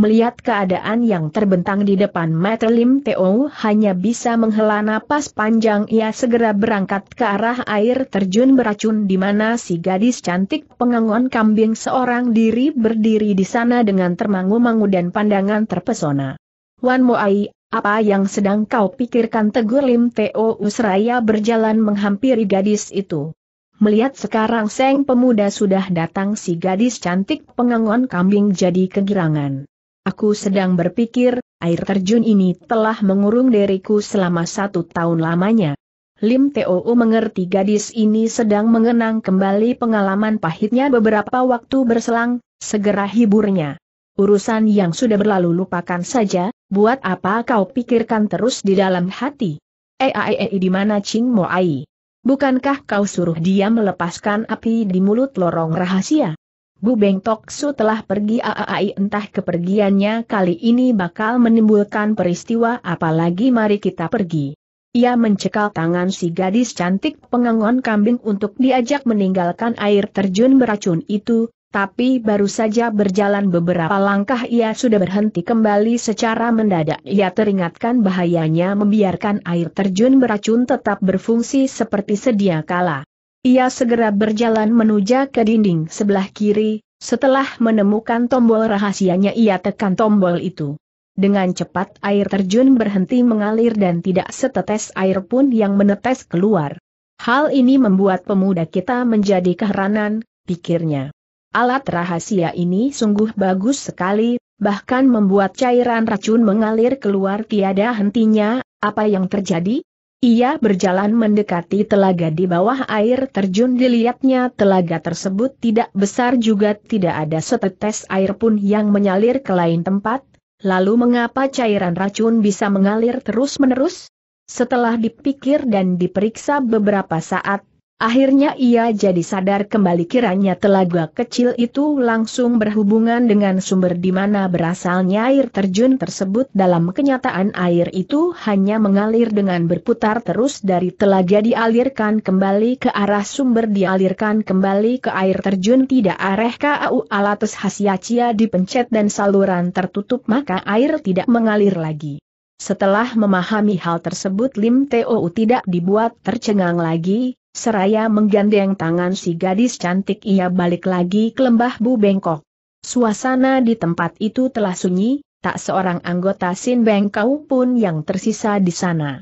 melihat keadaan yang terbentang di depan mata Lim Teo hanya bisa menghela napas panjang ia segera berangkat ke arah air terjun beracun di mana si gadis cantik pengangon kambing seorang diri berdiri di sana dengan termangu-mangu dan pandangan terpesona. Wan Moai, apa yang sedang kau pikirkan tegur Lim Teo Usraya berjalan menghampiri gadis itu. Melihat sekarang seng pemuda sudah datang si gadis cantik pengangon kambing jadi kegirangan. Aku sedang berpikir, air terjun ini telah mengurung diriku selama satu tahun lamanya. Lim Teo mengerti gadis ini sedang mengenang kembali pengalaman pahitnya beberapa waktu berselang, segera hiburnya. Urusan yang sudah berlalu lupakan saja, buat apa kau pikirkan terus di dalam hati? Eaei eh, eh, eh, di mana Ching Moai? Bukankah kau suruh dia melepaskan api di mulut lorong rahasia? Bu Beng Su telah pergi aai entah kepergiannya kali ini bakal menimbulkan peristiwa apalagi mari kita pergi. Ia mencekal tangan si gadis cantik pengangon kambing untuk diajak meninggalkan air terjun beracun itu, tapi baru saja berjalan beberapa langkah ia sudah berhenti kembali secara mendadak. Ia teringatkan bahayanya membiarkan air terjun beracun tetap berfungsi seperti sedia kala. Ia segera berjalan menuju ke dinding sebelah kiri, setelah menemukan tombol rahasianya ia tekan tombol itu. Dengan cepat air terjun berhenti mengalir dan tidak setetes air pun yang menetes keluar. Hal ini membuat pemuda kita menjadi keheranan, pikirnya. Alat rahasia ini sungguh bagus sekali, bahkan membuat cairan racun mengalir keluar tiada hentinya, apa yang terjadi? Ia berjalan mendekati telaga di bawah air terjun dilihatnya telaga tersebut tidak besar juga tidak ada setetes air pun yang menyalir ke lain tempat, lalu mengapa cairan racun bisa mengalir terus-menerus? Setelah dipikir dan diperiksa beberapa saat, Akhirnya ia jadi sadar kembali kiranya telaga kecil itu langsung berhubungan dengan sumber di mana berasalnya air terjun tersebut dalam kenyataan air itu hanya mengalir dengan berputar terus dari telaga dialirkan kembali ke arah sumber dialirkan kembali ke air terjun tidak areh KAU alatus hasiacia dipencet dan saluran tertutup maka air tidak mengalir lagi. Setelah memahami hal tersebut Lim Teo tidak dibuat tercengang lagi, Seraya menggandeng tangan si gadis cantik ia balik lagi ke lembah Bu Bengkok. Suasana di tempat itu telah sunyi, tak seorang anggota Sin Bengkau pun yang tersisa di sana.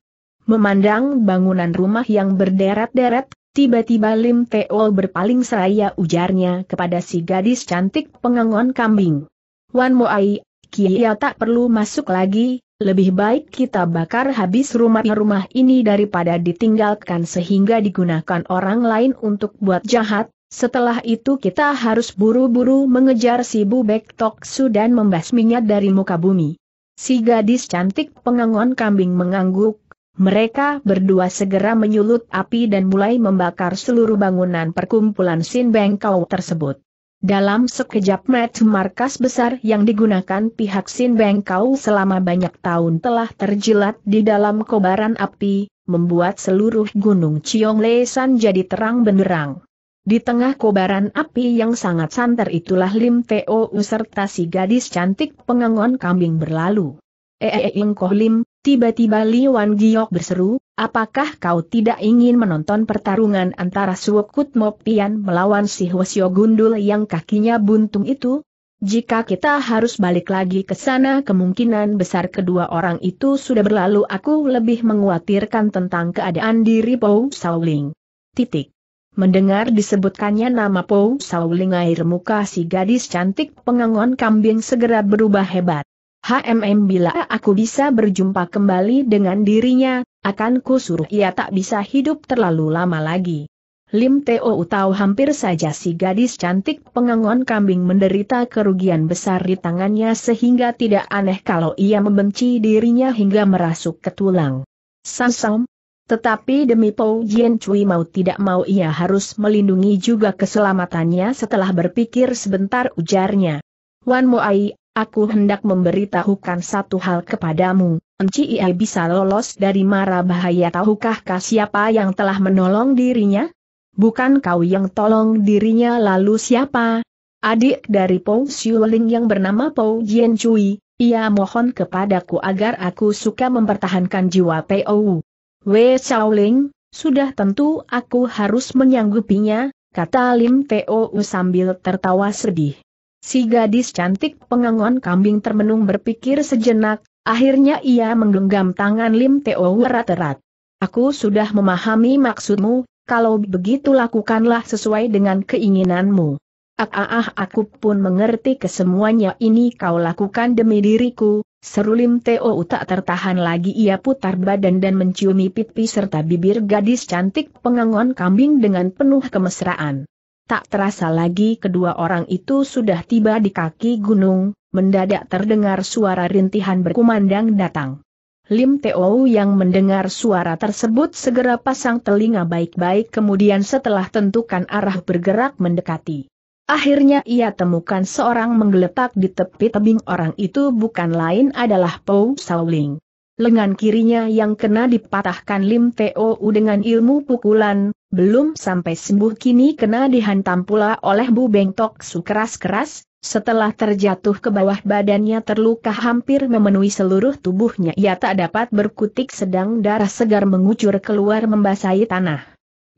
Memandang bangunan rumah yang berderet-deret, tiba-tiba Lim Teo berpaling seraya ujarnya kepada si gadis cantik pengangon kambing. Wan Moai, Kia tak perlu masuk lagi, lebih baik kita bakar habis rumah-rumah ini daripada ditinggalkan sehingga digunakan orang lain untuk buat jahat, setelah itu kita harus buru-buru mengejar si Bubek Toksu dan membasminya dari muka bumi. Si gadis cantik pengangon kambing mengangguk, mereka berdua segera menyulut api dan mulai membakar seluruh bangunan perkumpulan Sin Bengkau tersebut. Dalam sekejap mata markas besar yang digunakan pihak Sin Bengkau selama banyak tahun telah terjilat di dalam kobaran api, membuat seluruh gunung Chiong Lesan jadi terang benderang. Di tengah kobaran api yang sangat santer itulah Lim Teo serta si gadis cantik pengangon kambing berlalu. Ee Koh Lim, Tiba-tiba Li Wan Giok berseru, apakah kau tidak ingin menonton pertarungan antara Suokut Mopian melawan si Hwasyo Gundul yang kakinya buntung itu? Jika kita harus balik lagi ke sana kemungkinan besar kedua orang itu sudah berlalu aku lebih mengkhawatirkan tentang keadaan diri Pou Sauling. Titik. Mendengar disebutkannya nama Pou Sauling air muka si gadis cantik pengangon kambing segera berubah hebat. HMM bila aku bisa berjumpa kembali dengan dirinya, akan kusuruh ia tak bisa hidup terlalu lama lagi. Lim Teo tahu hampir saja si gadis cantik pengangon kambing menderita kerugian besar di tangannya sehingga tidak aneh kalau ia membenci dirinya hingga merasuk ke tulang. Sansom. Tetapi demi Pau Jien Cui mau tidak mau ia harus melindungi juga keselamatannya setelah berpikir sebentar ujarnya. Wan Moai aku hendak memberitahukan satu hal kepadamu, Enci Ia bisa lolos dari mara bahaya tahukah kah siapa yang telah menolong dirinya? Bukan kau yang tolong dirinya lalu siapa? Adik dari Pou Xiuling yang bernama Pou Jian Cui, ia mohon kepadaku agar aku suka mempertahankan jiwa Pou. Wei Xiaoling, sudah tentu aku harus menyanggupinya, kata Lim Pou sambil tertawa sedih. Si gadis cantik pengangon kambing termenung berpikir sejenak, akhirnya ia menggenggam tangan Lim Teo erat-erat. Aku sudah memahami maksudmu, kalau begitu lakukanlah sesuai dengan keinginanmu. Ah, ah, ah aku pun mengerti kesemuanya ini kau lakukan demi diriku, seru Lim Teo tak tertahan lagi ia putar badan dan menciumi pipi serta bibir gadis cantik pengangon kambing dengan penuh kemesraan. Tak terasa lagi kedua orang itu sudah tiba di kaki gunung, mendadak terdengar suara rintihan berkumandang datang. Lim Teo yang mendengar suara tersebut segera pasang telinga baik-baik kemudian setelah tentukan arah bergerak mendekati. Akhirnya ia temukan seorang menggeletak di tepi tebing orang itu bukan lain adalah Pou Sauling lengan kirinya yang kena dipatahkan Lim Teo dengan ilmu pukulan, belum sampai sembuh kini kena dihantam pula oleh Bu Beng Tok Su keras-keras, setelah terjatuh ke bawah badannya terluka hampir memenuhi seluruh tubuhnya ia tak dapat berkutik sedang darah segar mengucur keluar membasahi tanah.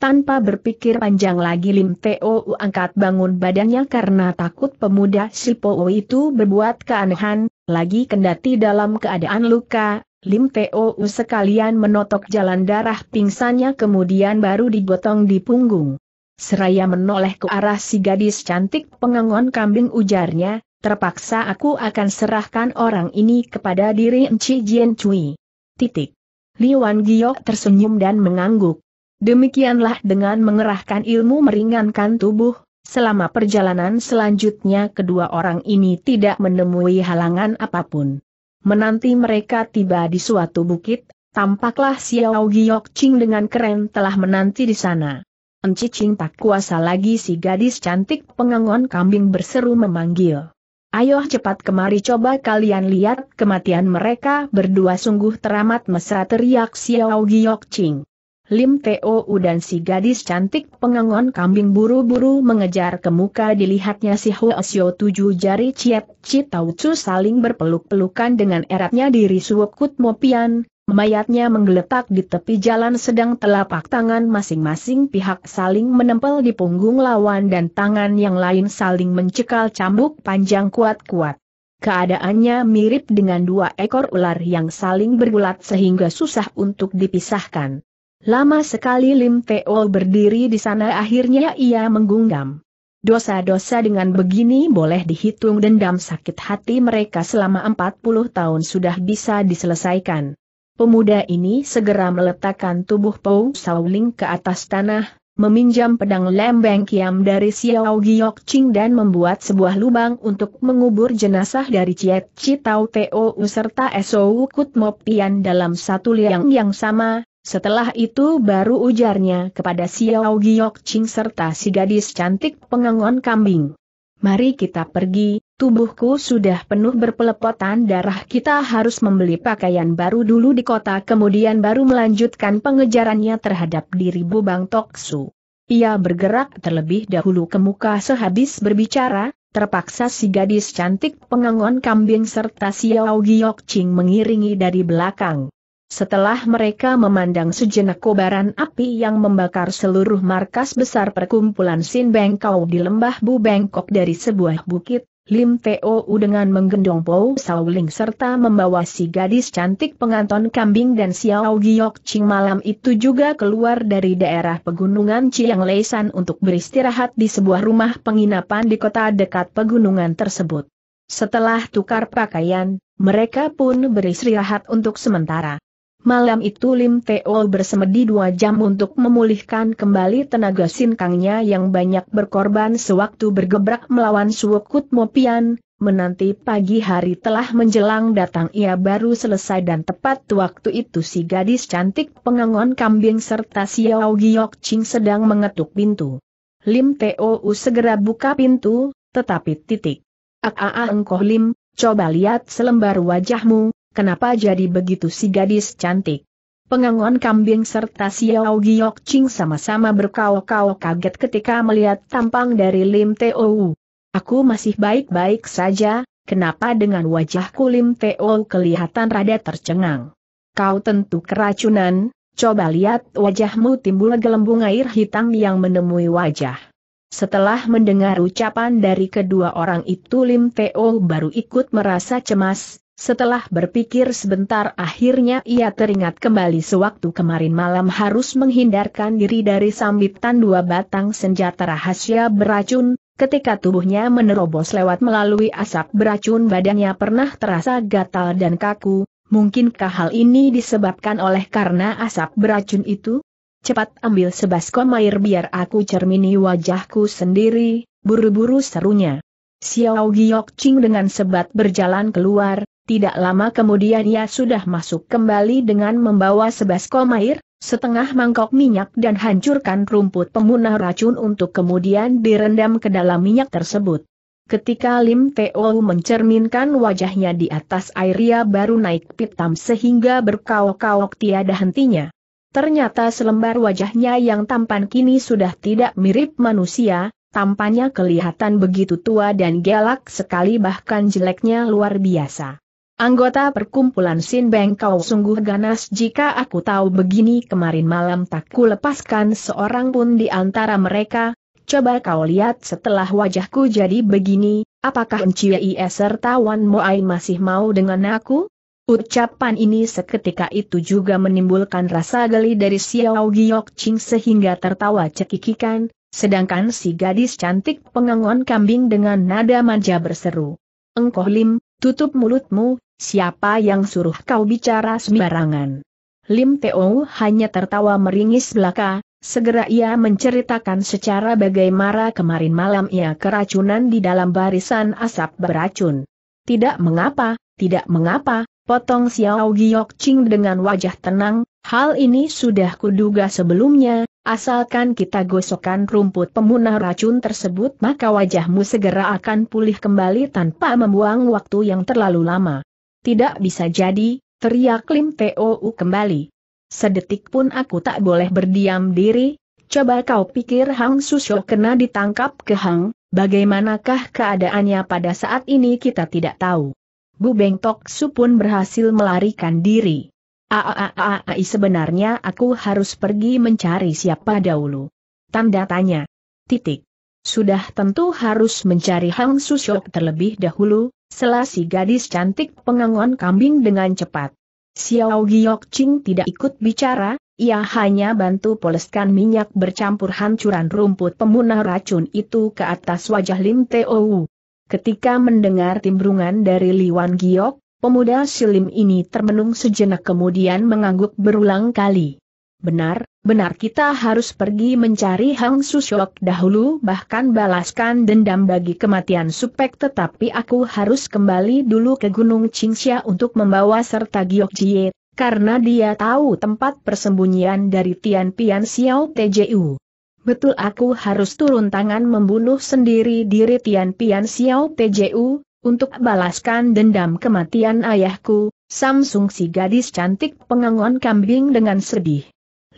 Tanpa berpikir panjang lagi Lim Teo angkat bangun badannya karena takut pemuda Sipo itu berbuat keanehan, lagi kendati dalam keadaan luka, Lim Teo sekalian menotok jalan darah pingsannya kemudian baru digotong di punggung. Seraya menoleh ke arah si gadis cantik pengangon kambing ujarnya, terpaksa aku akan serahkan orang ini kepada diri Enci Jian Cui. Titik. Liwan Giok tersenyum dan mengangguk. Demikianlah dengan mengerahkan ilmu meringankan tubuh, selama perjalanan selanjutnya kedua orang ini tidak menemui halangan apapun. Menanti mereka tiba di suatu bukit, tampaklah Xiao Giok Ching dengan keren telah menanti di sana. Encicing tak kuasa lagi si gadis cantik pengangon kambing berseru memanggil. Ayo cepat kemari coba kalian lihat kematian mereka berdua sungguh teramat mesra teriak Xiao Giok Ching. Lim Teo dan si gadis cantik pengangon kambing buru-buru mengejar ke muka dilihatnya si Xiao tujuh jari Ciep Citao Chu saling berpeluk-pelukan dengan eratnya diri Suokut Mopian, mayatnya menggeletak di tepi jalan sedang telapak tangan masing-masing pihak saling menempel di punggung lawan dan tangan yang lain saling mencekal cambuk panjang kuat-kuat. Keadaannya mirip dengan dua ekor ular yang saling bergulat sehingga susah untuk dipisahkan. Lama sekali Lim Teo berdiri di sana akhirnya ia menggunggam. Dosa-dosa dengan begini boleh dihitung dendam sakit hati mereka selama 40 tahun sudah bisa diselesaikan. Pemuda ini segera meletakkan tubuh Pou Sauling ke atas tanah, meminjam pedang lembeng kiam dari Xiao Giok Ching dan membuat sebuah lubang untuk mengubur jenazah dari Ciet Chitao Teo serta Sou Kut Mopian dalam satu liang yang sama, setelah itu baru ujarnya kepada Xiao Giok Ching serta si gadis cantik pengangon kambing. Mari kita pergi, tubuhku sudah penuh berpelepotan darah kita harus membeli pakaian baru dulu di kota kemudian baru melanjutkan pengejarannya terhadap diri Bubang Toksu. Ia bergerak terlebih dahulu ke muka sehabis berbicara, terpaksa si gadis cantik pengangon kambing serta Xiao Giok Ching mengiringi dari belakang. Setelah mereka memandang sejenak kobaran api yang membakar seluruh markas besar perkumpulan Sin Bengkau di lembah Bu Bengkok dari sebuah bukit, Lim Teo dengan menggendong Pou Sauling serta membawa si gadis cantik pengantin kambing dan Xiao Giok Ching malam itu juga keluar dari daerah pegunungan Chiang Leisan untuk beristirahat di sebuah rumah penginapan di kota dekat pegunungan tersebut. Setelah tukar pakaian, mereka pun beristirahat untuk sementara. Malam itu Lim Teo bersemedi dua jam untuk memulihkan kembali tenaga sinkangnya yang banyak berkorban sewaktu bergebrak melawan Suokut Mopian, menanti pagi hari telah menjelang datang ia baru selesai dan tepat waktu itu si gadis cantik pengangon kambing serta Xiao Giok Ching sedang mengetuk pintu. Lim Teo segera buka pintu, tetapi titik. Aa ah, ah, ah, engkau Lim, coba lihat selembar wajahmu, Kenapa jadi begitu si gadis cantik? Pengangon kambing serta Xiao Giok Ching sama-sama berkau-kau kaget ketika melihat tampang dari Lim Teo. Aku masih baik-baik saja, kenapa dengan wajahku Lim Teo kelihatan rada tercengang? Kau tentu keracunan, coba lihat wajahmu timbul gelembung air hitam yang menemui wajah. Setelah mendengar ucapan dari kedua orang itu Lim Teo baru ikut merasa cemas, setelah berpikir sebentar akhirnya ia teringat kembali sewaktu kemarin malam harus menghindarkan diri dari sambitan dua batang senjata rahasia beracun, ketika tubuhnya menerobos lewat melalui asap beracun badannya pernah terasa gatal dan kaku, mungkinkah hal ini disebabkan oleh karena asap beracun itu? Cepat ambil sebaskom air biar aku cermini wajahku sendiri, buru-buru serunya. Xiao Giok Ching dengan sebat berjalan keluar, tidak lama kemudian ia sudah masuk kembali dengan membawa sebaskom air, setengah mangkok minyak dan hancurkan rumput pengguna racun untuk kemudian direndam ke dalam minyak tersebut. Ketika Lim Teo mencerminkan wajahnya di atas air ia baru naik pitam sehingga berkaok-kaok tiada hentinya. Ternyata selembar wajahnya yang tampan kini sudah tidak mirip manusia, tampannya kelihatan begitu tua dan gelak sekali bahkan jeleknya luar biasa. Anggota perkumpulan Sin Beng kau sungguh ganas jika aku tahu begini kemarin malam tak ku lepaskan seorang pun di antara mereka, coba kau lihat setelah wajahku jadi begini, apakah Enciei serta Wan Moai masih mau dengan aku? Ucapan ini seketika itu juga menimbulkan rasa geli dari Xiao Giok Ching sehingga tertawa cekikikan, sedangkan si gadis cantik pengangon kambing dengan nada manja berseru. Engkoh Lim, tutup mulutmu, Siapa yang suruh kau bicara sembarangan? Lim Teo hanya tertawa meringis belaka, segera ia menceritakan secara bagaimana kemarin malam ia keracunan di dalam barisan asap beracun. Tidak mengapa, tidak mengapa, potong Xiao Giok Ching dengan wajah tenang, hal ini sudah kuduga sebelumnya, Asalkan kita gosokkan rumput pemunah racun tersebut maka wajahmu segera akan pulih kembali tanpa membuang waktu yang terlalu lama. Tidak bisa jadi, teriak Lim Tou kembali. Sedetik pun aku tak boleh berdiam diri, coba kau pikir Hang Susho kena ditangkap ke Hang, bagaimanakah keadaannya pada saat ini kita tidak tahu. Bu Beng Tok Su pun berhasil melarikan diri. Aaaaai sebenarnya aku harus pergi mencari siapa dahulu. Tanda tanya. Titik. Sudah tentu harus mencari Hang Susyok terlebih dahulu, selasi gadis cantik pengangon kambing dengan cepat. Xiao Giok Ching tidak ikut bicara, ia hanya bantu poleskan minyak bercampur hancuran rumput pemunah racun itu ke atas wajah Lim Teo. Ketika mendengar timbrungan dari Liwan Giok, pemuda silim ini termenung sejenak kemudian mengangguk berulang kali. Benar, benar kita harus pergi mencari Hang Susyok dahulu bahkan balaskan dendam bagi kematian Supek tetapi aku harus kembali dulu ke Gunung Qingxia untuk membawa serta Giok Jie, karena dia tahu tempat persembunyian dari Tian Pian Xiao TJU. Betul aku harus turun tangan membunuh sendiri diri Tian Pian Xiao TJU, untuk balaskan dendam kematian ayahku, Samsung si gadis cantik pengangon kambing dengan sedih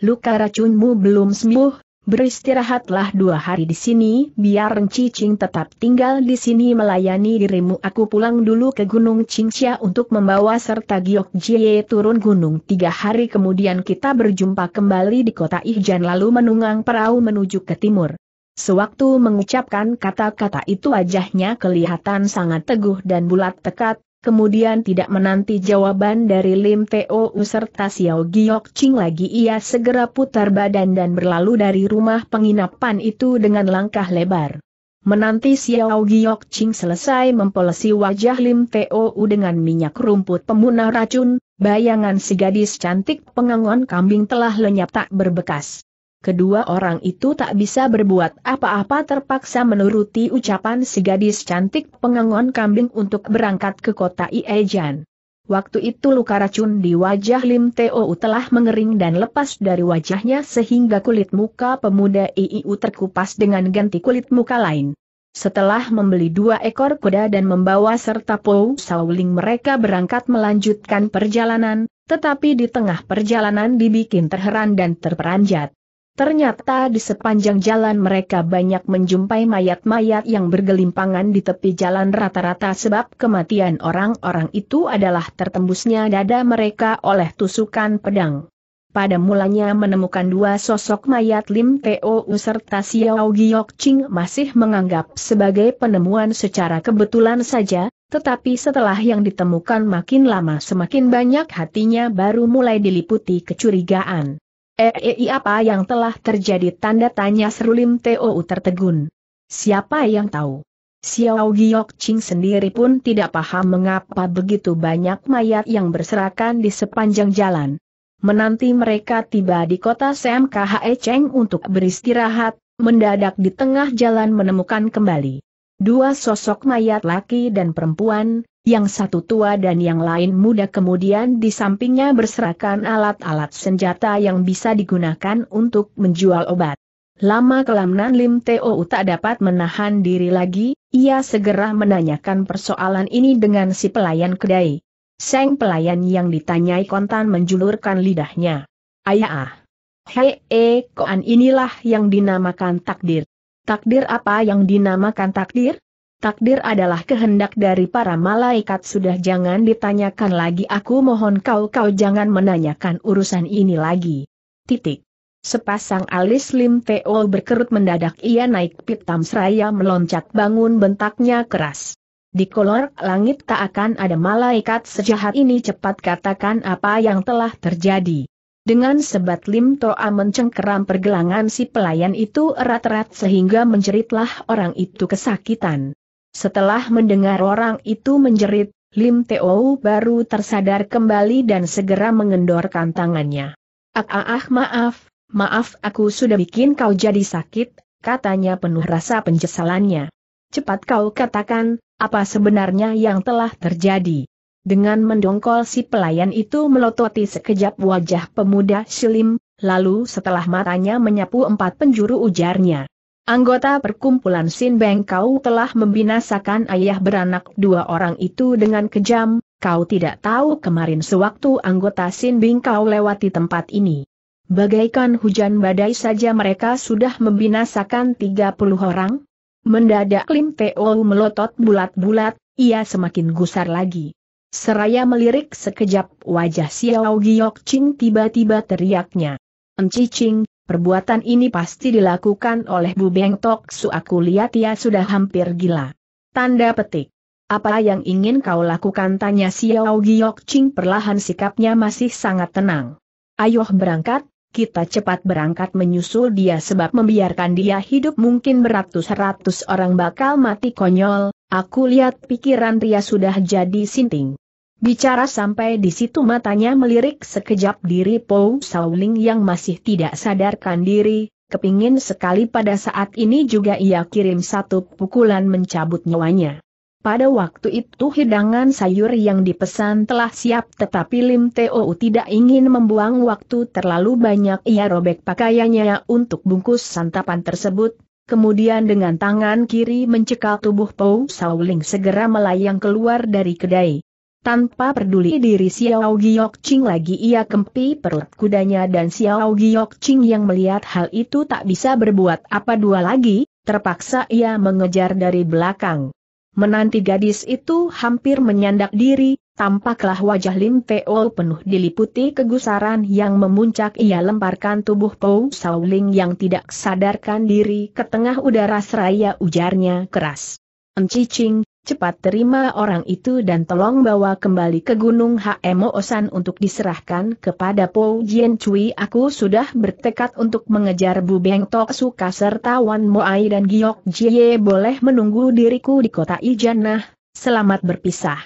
luka racunmu belum sembuh, beristirahatlah dua hari di sini, biar Cicing tetap tinggal di sini melayani dirimu. Aku pulang dulu ke Gunung Qingxia untuk membawa serta Giok Jie turun gunung. Tiga hari kemudian kita berjumpa kembali di kota Ijan lalu menunggang perahu menuju ke timur. Sewaktu mengucapkan kata-kata itu wajahnya kelihatan sangat teguh dan bulat tekad, kemudian tidak menanti jawaban dari Lim Teo serta Xiao Giok Ching lagi ia segera putar badan dan berlalu dari rumah penginapan itu dengan langkah lebar. Menanti Xiao Giok Ching selesai mempolesi wajah Lim Teo dengan minyak rumput pemunah racun, bayangan si gadis cantik pengangon kambing telah lenyap tak berbekas kedua orang itu tak bisa berbuat apa-apa terpaksa menuruti ucapan si gadis cantik pengangon kambing untuk berangkat ke kota Iejan. Waktu itu luka racun di wajah Lim Teo telah mengering dan lepas dari wajahnya sehingga kulit muka pemuda Iiu terkupas dengan ganti kulit muka lain. Setelah membeli dua ekor kuda dan membawa serta Pou Sauling mereka berangkat melanjutkan perjalanan, tetapi di tengah perjalanan dibikin terheran dan terperanjat. Ternyata di sepanjang jalan mereka banyak menjumpai mayat-mayat yang bergelimpangan di tepi jalan rata-rata sebab kematian orang-orang itu adalah tertembusnya dada mereka oleh tusukan pedang. Pada mulanya menemukan dua sosok mayat Lim Teo serta Xiao Giok Ching masih menganggap sebagai penemuan secara kebetulan saja, tetapi setelah yang ditemukan makin lama semakin banyak hatinya baru mulai diliputi kecurigaan. Ei apa yang telah terjadi tanda tanya serulim Teo tertegun. Siapa yang tahu? Xiao Giok Ching sendiri pun tidak paham mengapa begitu banyak mayat yang berserakan di sepanjang jalan. Menanti mereka tiba di kota Sam Cheng untuk beristirahat, mendadak di tengah jalan menemukan kembali. Dua sosok mayat laki dan perempuan, yang satu tua dan yang lain muda kemudian di sampingnya berserakan alat-alat senjata yang bisa digunakan untuk menjual obat. Lama kelamnan Lim Teo tak dapat menahan diri lagi, ia segera menanyakan persoalan ini dengan si pelayan kedai. Seng pelayan yang ditanyai kontan menjulurkan lidahnya. Ayah. Ah. Hei, e, koan inilah yang dinamakan takdir. Takdir apa yang dinamakan takdir? Takdir adalah kehendak dari para malaikat sudah jangan ditanyakan lagi aku mohon kau-kau jangan menanyakan urusan ini lagi. Titik. Sepasang alis Lim Teo berkerut mendadak ia naik pitam seraya meloncat bangun bentaknya keras. Di kolor langit tak akan ada malaikat sejahat ini cepat katakan apa yang telah terjadi. Dengan sebat Lim Toa mencengkeram pergelangan si pelayan itu erat-erat sehingga menjeritlah orang itu kesakitan. Setelah mendengar orang itu menjerit, Lim Teo baru tersadar kembali dan segera mengendorkan tangannya. Ah, ah, ah maaf, maaf aku sudah bikin kau jadi sakit, katanya penuh rasa penyesalannya. Cepat kau katakan, apa sebenarnya yang telah terjadi. Dengan mendongkol si pelayan itu melototi sekejap wajah pemuda silim, lalu setelah matanya menyapu empat penjuru ujarnya. Anggota perkumpulan Sin Beng kau telah membinasakan ayah beranak dua orang itu dengan kejam, kau tidak tahu kemarin sewaktu anggota Sin Beng kau lewati tempat ini. Bagaikan hujan badai saja mereka sudah membinasakan 30 orang. Mendadak Lim Teo melotot bulat-bulat, ia semakin gusar lagi. Seraya melirik sekejap wajah Xiao Giok Ching tiba-tiba teriaknya. Enci Ching, Perbuatan ini pasti dilakukan oleh Bu Beng Tok Su aku lihat ia sudah hampir gila. Tanda petik. Apa yang ingin kau lakukan tanya Xiao Giok Ching perlahan sikapnya masih sangat tenang. Ayo berangkat, kita cepat berangkat menyusul dia sebab membiarkan dia hidup mungkin beratus-ratus orang bakal mati konyol, aku lihat pikiran Ria sudah jadi sinting. Bicara sampai di situ matanya melirik sekejap diri Po Sauling yang masih tidak sadarkan diri, kepingin sekali pada saat ini juga ia kirim satu pukulan mencabut nyawanya. Pada waktu itu hidangan sayur yang dipesan telah siap tetapi Lim Teo tidak ingin membuang waktu terlalu banyak ia robek pakaiannya untuk bungkus santapan tersebut, kemudian dengan tangan kiri mencekal tubuh Pou Sauling segera melayang keluar dari kedai. Tanpa peduli diri Xiao Giok Ching lagi ia kempi perut kudanya dan Xiao Giok Ching yang melihat hal itu tak bisa berbuat apa dua lagi, terpaksa ia mengejar dari belakang. Menanti gadis itu hampir menyandak diri, tampaklah wajah Lim Teo penuh diliputi kegusaran yang memuncak ia lemparkan tubuh Pou Sauling yang tidak sadarkan diri ke tengah udara seraya ujarnya keras. Encicing, Cepat terima orang itu dan tolong bawa kembali ke Gunung HMO Osan untuk diserahkan kepada Po Jian Cui. Aku sudah bertekad untuk mengejar Bu Beng Tok Suka serta Wan Moai dan Giok Jie boleh menunggu diriku di kota Ijanah, selamat berpisah.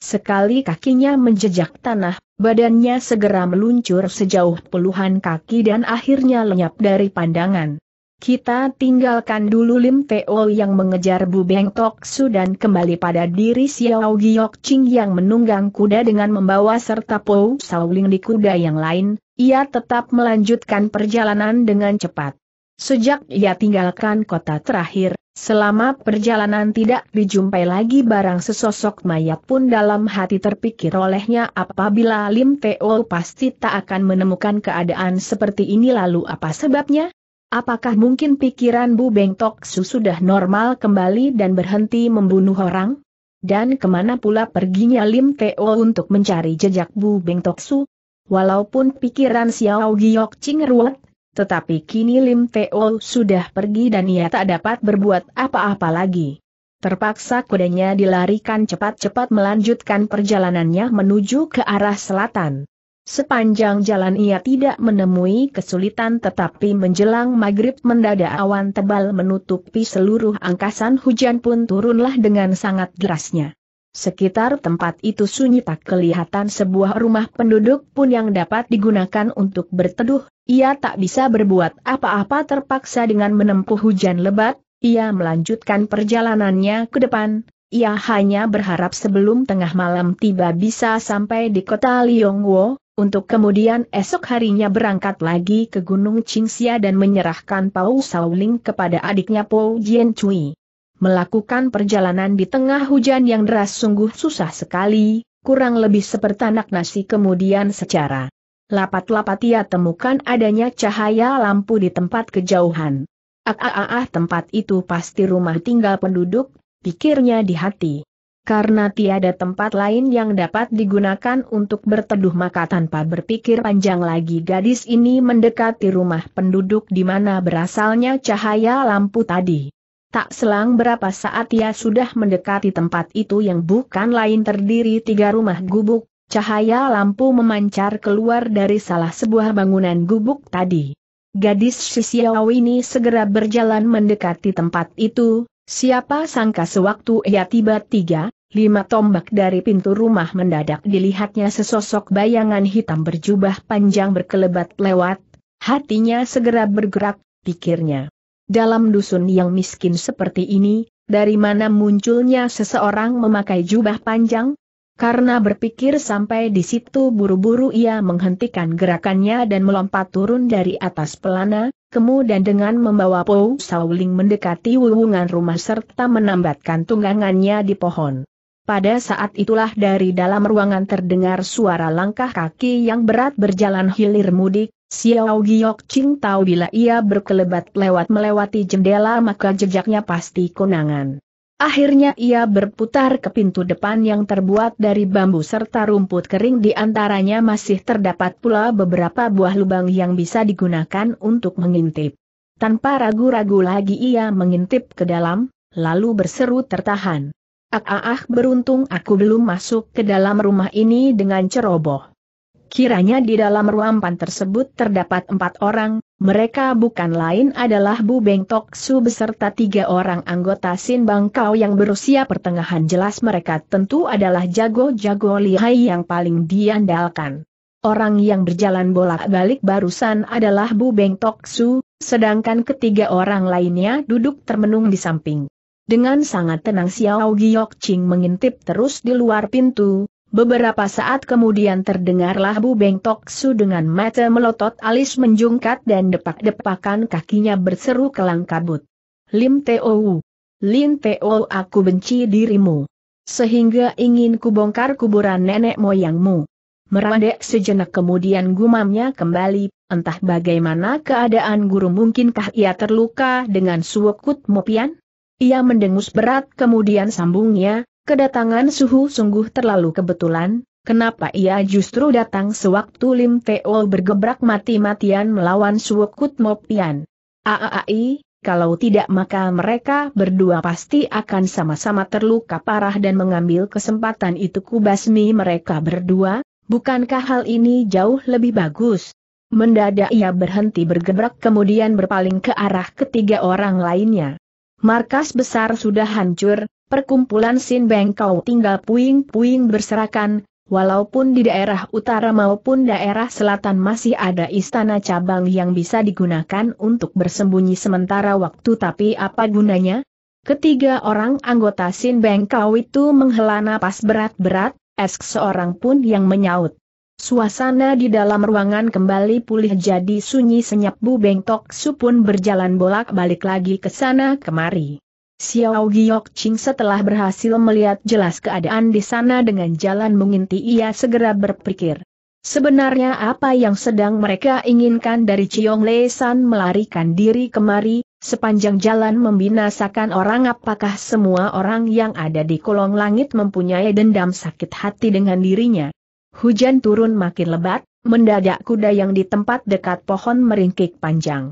Sekali kakinya menjejak tanah, badannya segera meluncur sejauh puluhan kaki dan akhirnya lenyap dari pandangan. Kita tinggalkan dulu Lim Teo yang mengejar Bu Beng Tok Su dan kembali pada diri Xiao Giok Ching yang menunggang kuda dengan membawa serta Po Sauling di kuda yang lain, ia tetap melanjutkan perjalanan dengan cepat. Sejak ia tinggalkan kota terakhir, selama perjalanan tidak dijumpai lagi barang sesosok mayat pun dalam hati terpikir olehnya apabila Lim Teo pasti tak akan menemukan keadaan seperti ini lalu apa sebabnya? Apakah mungkin pikiran Bu Beng Toksu sudah normal kembali dan berhenti membunuh orang? Dan kemana pula perginya Lim Teo untuk mencari jejak Bu Beng Toksu? Walaupun pikiran Xiao Giok Ching ruwet, tetapi kini Lim Teo sudah pergi dan ia tak dapat berbuat apa-apa lagi. Terpaksa kudanya dilarikan cepat-cepat melanjutkan perjalanannya menuju ke arah selatan. Sepanjang jalan ia tidak menemui kesulitan tetapi menjelang maghrib mendadak awan tebal menutupi seluruh angkasan hujan pun turunlah dengan sangat derasnya. Sekitar tempat itu sunyi tak kelihatan sebuah rumah penduduk pun yang dapat digunakan untuk berteduh, ia tak bisa berbuat apa-apa terpaksa dengan menempuh hujan lebat, ia melanjutkan perjalanannya ke depan, ia hanya berharap sebelum tengah malam tiba bisa sampai di kota Liyongwo untuk kemudian esok harinya berangkat lagi ke Gunung Qingxia dan menyerahkan Pau Sauling kepada adiknya Pau Jian Cui. Melakukan perjalanan di tengah hujan yang deras sungguh susah sekali, kurang lebih seperti anak nasi kemudian secara lapat-lapat ia temukan adanya cahaya lampu di tempat kejauhan. Ah, ah, ah, ah tempat itu pasti rumah tinggal penduduk, pikirnya di hati. Karena tiada tempat lain yang dapat digunakan untuk berteduh maka tanpa berpikir panjang lagi gadis ini mendekati rumah penduduk di mana berasalnya cahaya lampu tadi. Tak selang berapa saat ia sudah mendekati tempat itu yang bukan lain terdiri tiga rumah gubuk, cahaya lampu memancar keluar dari salah sebuah bangunan gubuk tadi. Gadis Sisiau ini segera berjalan mendekati tempat itu, siapa sangka sewaktu ia tiba tiga, Lima tombak dari pintu rumah mendadak dilihatnya sesosok bayangan hitam berjubah panjang berkelebat lewat, hatinya segera bergerak, pikirnya. Dalam dusun yang miskin seperti ini, dari mana munculnya seseorang memakai jubah panjang? Karena berpikir sampai di situ buru-buru ia menghentikan gerakannya dan melompat turun dari atas pelana, kemudian dengan membawa Pou Sauling mendekati wuwungan rumah serta menambatkan tunggangannya di pohon. Pada saat itulah dari dalam ruangan terdengar suara langkah kaki yang berat berjalan hilir mudik, Xiao Giok Ching tahu bila ia berkelebat lewat melewati jendela maka jejaknya pasti kunangan. Akhirnya ia berputar ke pintu depan yang terbuat dari bambu serta rumput kering di antaranya masih terdapat pula beberapa buah lubang yang bisa digunakan untuk mengintip. Tanpa ragu-ragu lagi ia mengintip ke dalam, lalu berseru tertahan. Ah, ah, ah, beruntung aku belum masuk ke dalam rumah ini dengan ceroboh. Kiranya di dalam ruampan tersebut terdapat empat orang, mereka bukan lain adalah Bu Beng Tok Su beserta tiga orang anggota Sin Bangkau yang berusia pertengahan jelas mereka tentu adalah jago-jago lihai yang paling diandalkan. Orang yang berjalan bolak-balik barusan adalah Bu Beng Tok Su, sedangkan ketiga orang lainnya duduk termenung di samping. Dengan sangat tenang Xiao Giok Ching mengintip terus di luar pintu, beberapa saat kemudian terdengarlah Bu Beng Tok Su dengan mata melotot alis menjungkat dan depak-depakan kakinya berseru kelang kabut. Lim Teo Lim Teo aku benci dirimu. Sehingga ingin kubongkar kuburan nenek moyangmu. Merandek sejenak kemudian gumamnya kembali, entah bagaimana keadaan guru mungkinkah ia terluka dengan suwekut mopian? Ia mendengus berat kemudian sambungnya, kedatangan suhu sungguh terlalu kebetulan, kenapa ia justru datang sewaktu Lim Teo bergebrak mati-matian melawan Suokut Mopian. Aai, kalau tidak maka mereka berdua pasti akan sama-sama terluka parah dan mengambil kesempatan itu kubasmi mereka berdua, bukankah hal ini jauh lebih bagus? Mendadak ia berhenti bergebrak kemudian berpaling ke arah ketiga orang lainnya. Markas besar sudah hancur, perkumpulan Sin Bengkau tinggal puing-puing berserakan, walaupun di daerah utara maupun daerah selatan masih ada istana cabang yang bisa digunakan untuk bersembunyi sementara waktu tapi apa gunanya? Ketiga orang anggota Sin Bengkau itu menghela napas berat-berat, es seorang pun yang menyaut. Suasana di dalam ruangan kembali pulih jadi sunyi senyap Bu Bengtok Supun Su pun berjalan bolak-balik lagi ke sana kemari. Xiao Giok Ching setelah berhasil melihat jelas keadaan di sana dengan jalan menginti ia segera berpikir. Sebenarnya apa yang sedang mereka inginkan dari Chiong Le San melarikan diri kemari, sepanjang jalan membinasakan orang apakah semua orang yang ada di kolong langit mempunyai dendam sakit hati dengan dirinya. Hujan turun makin lebat, mendadak kuda yang di tempat dekat pohon meringkik panjang.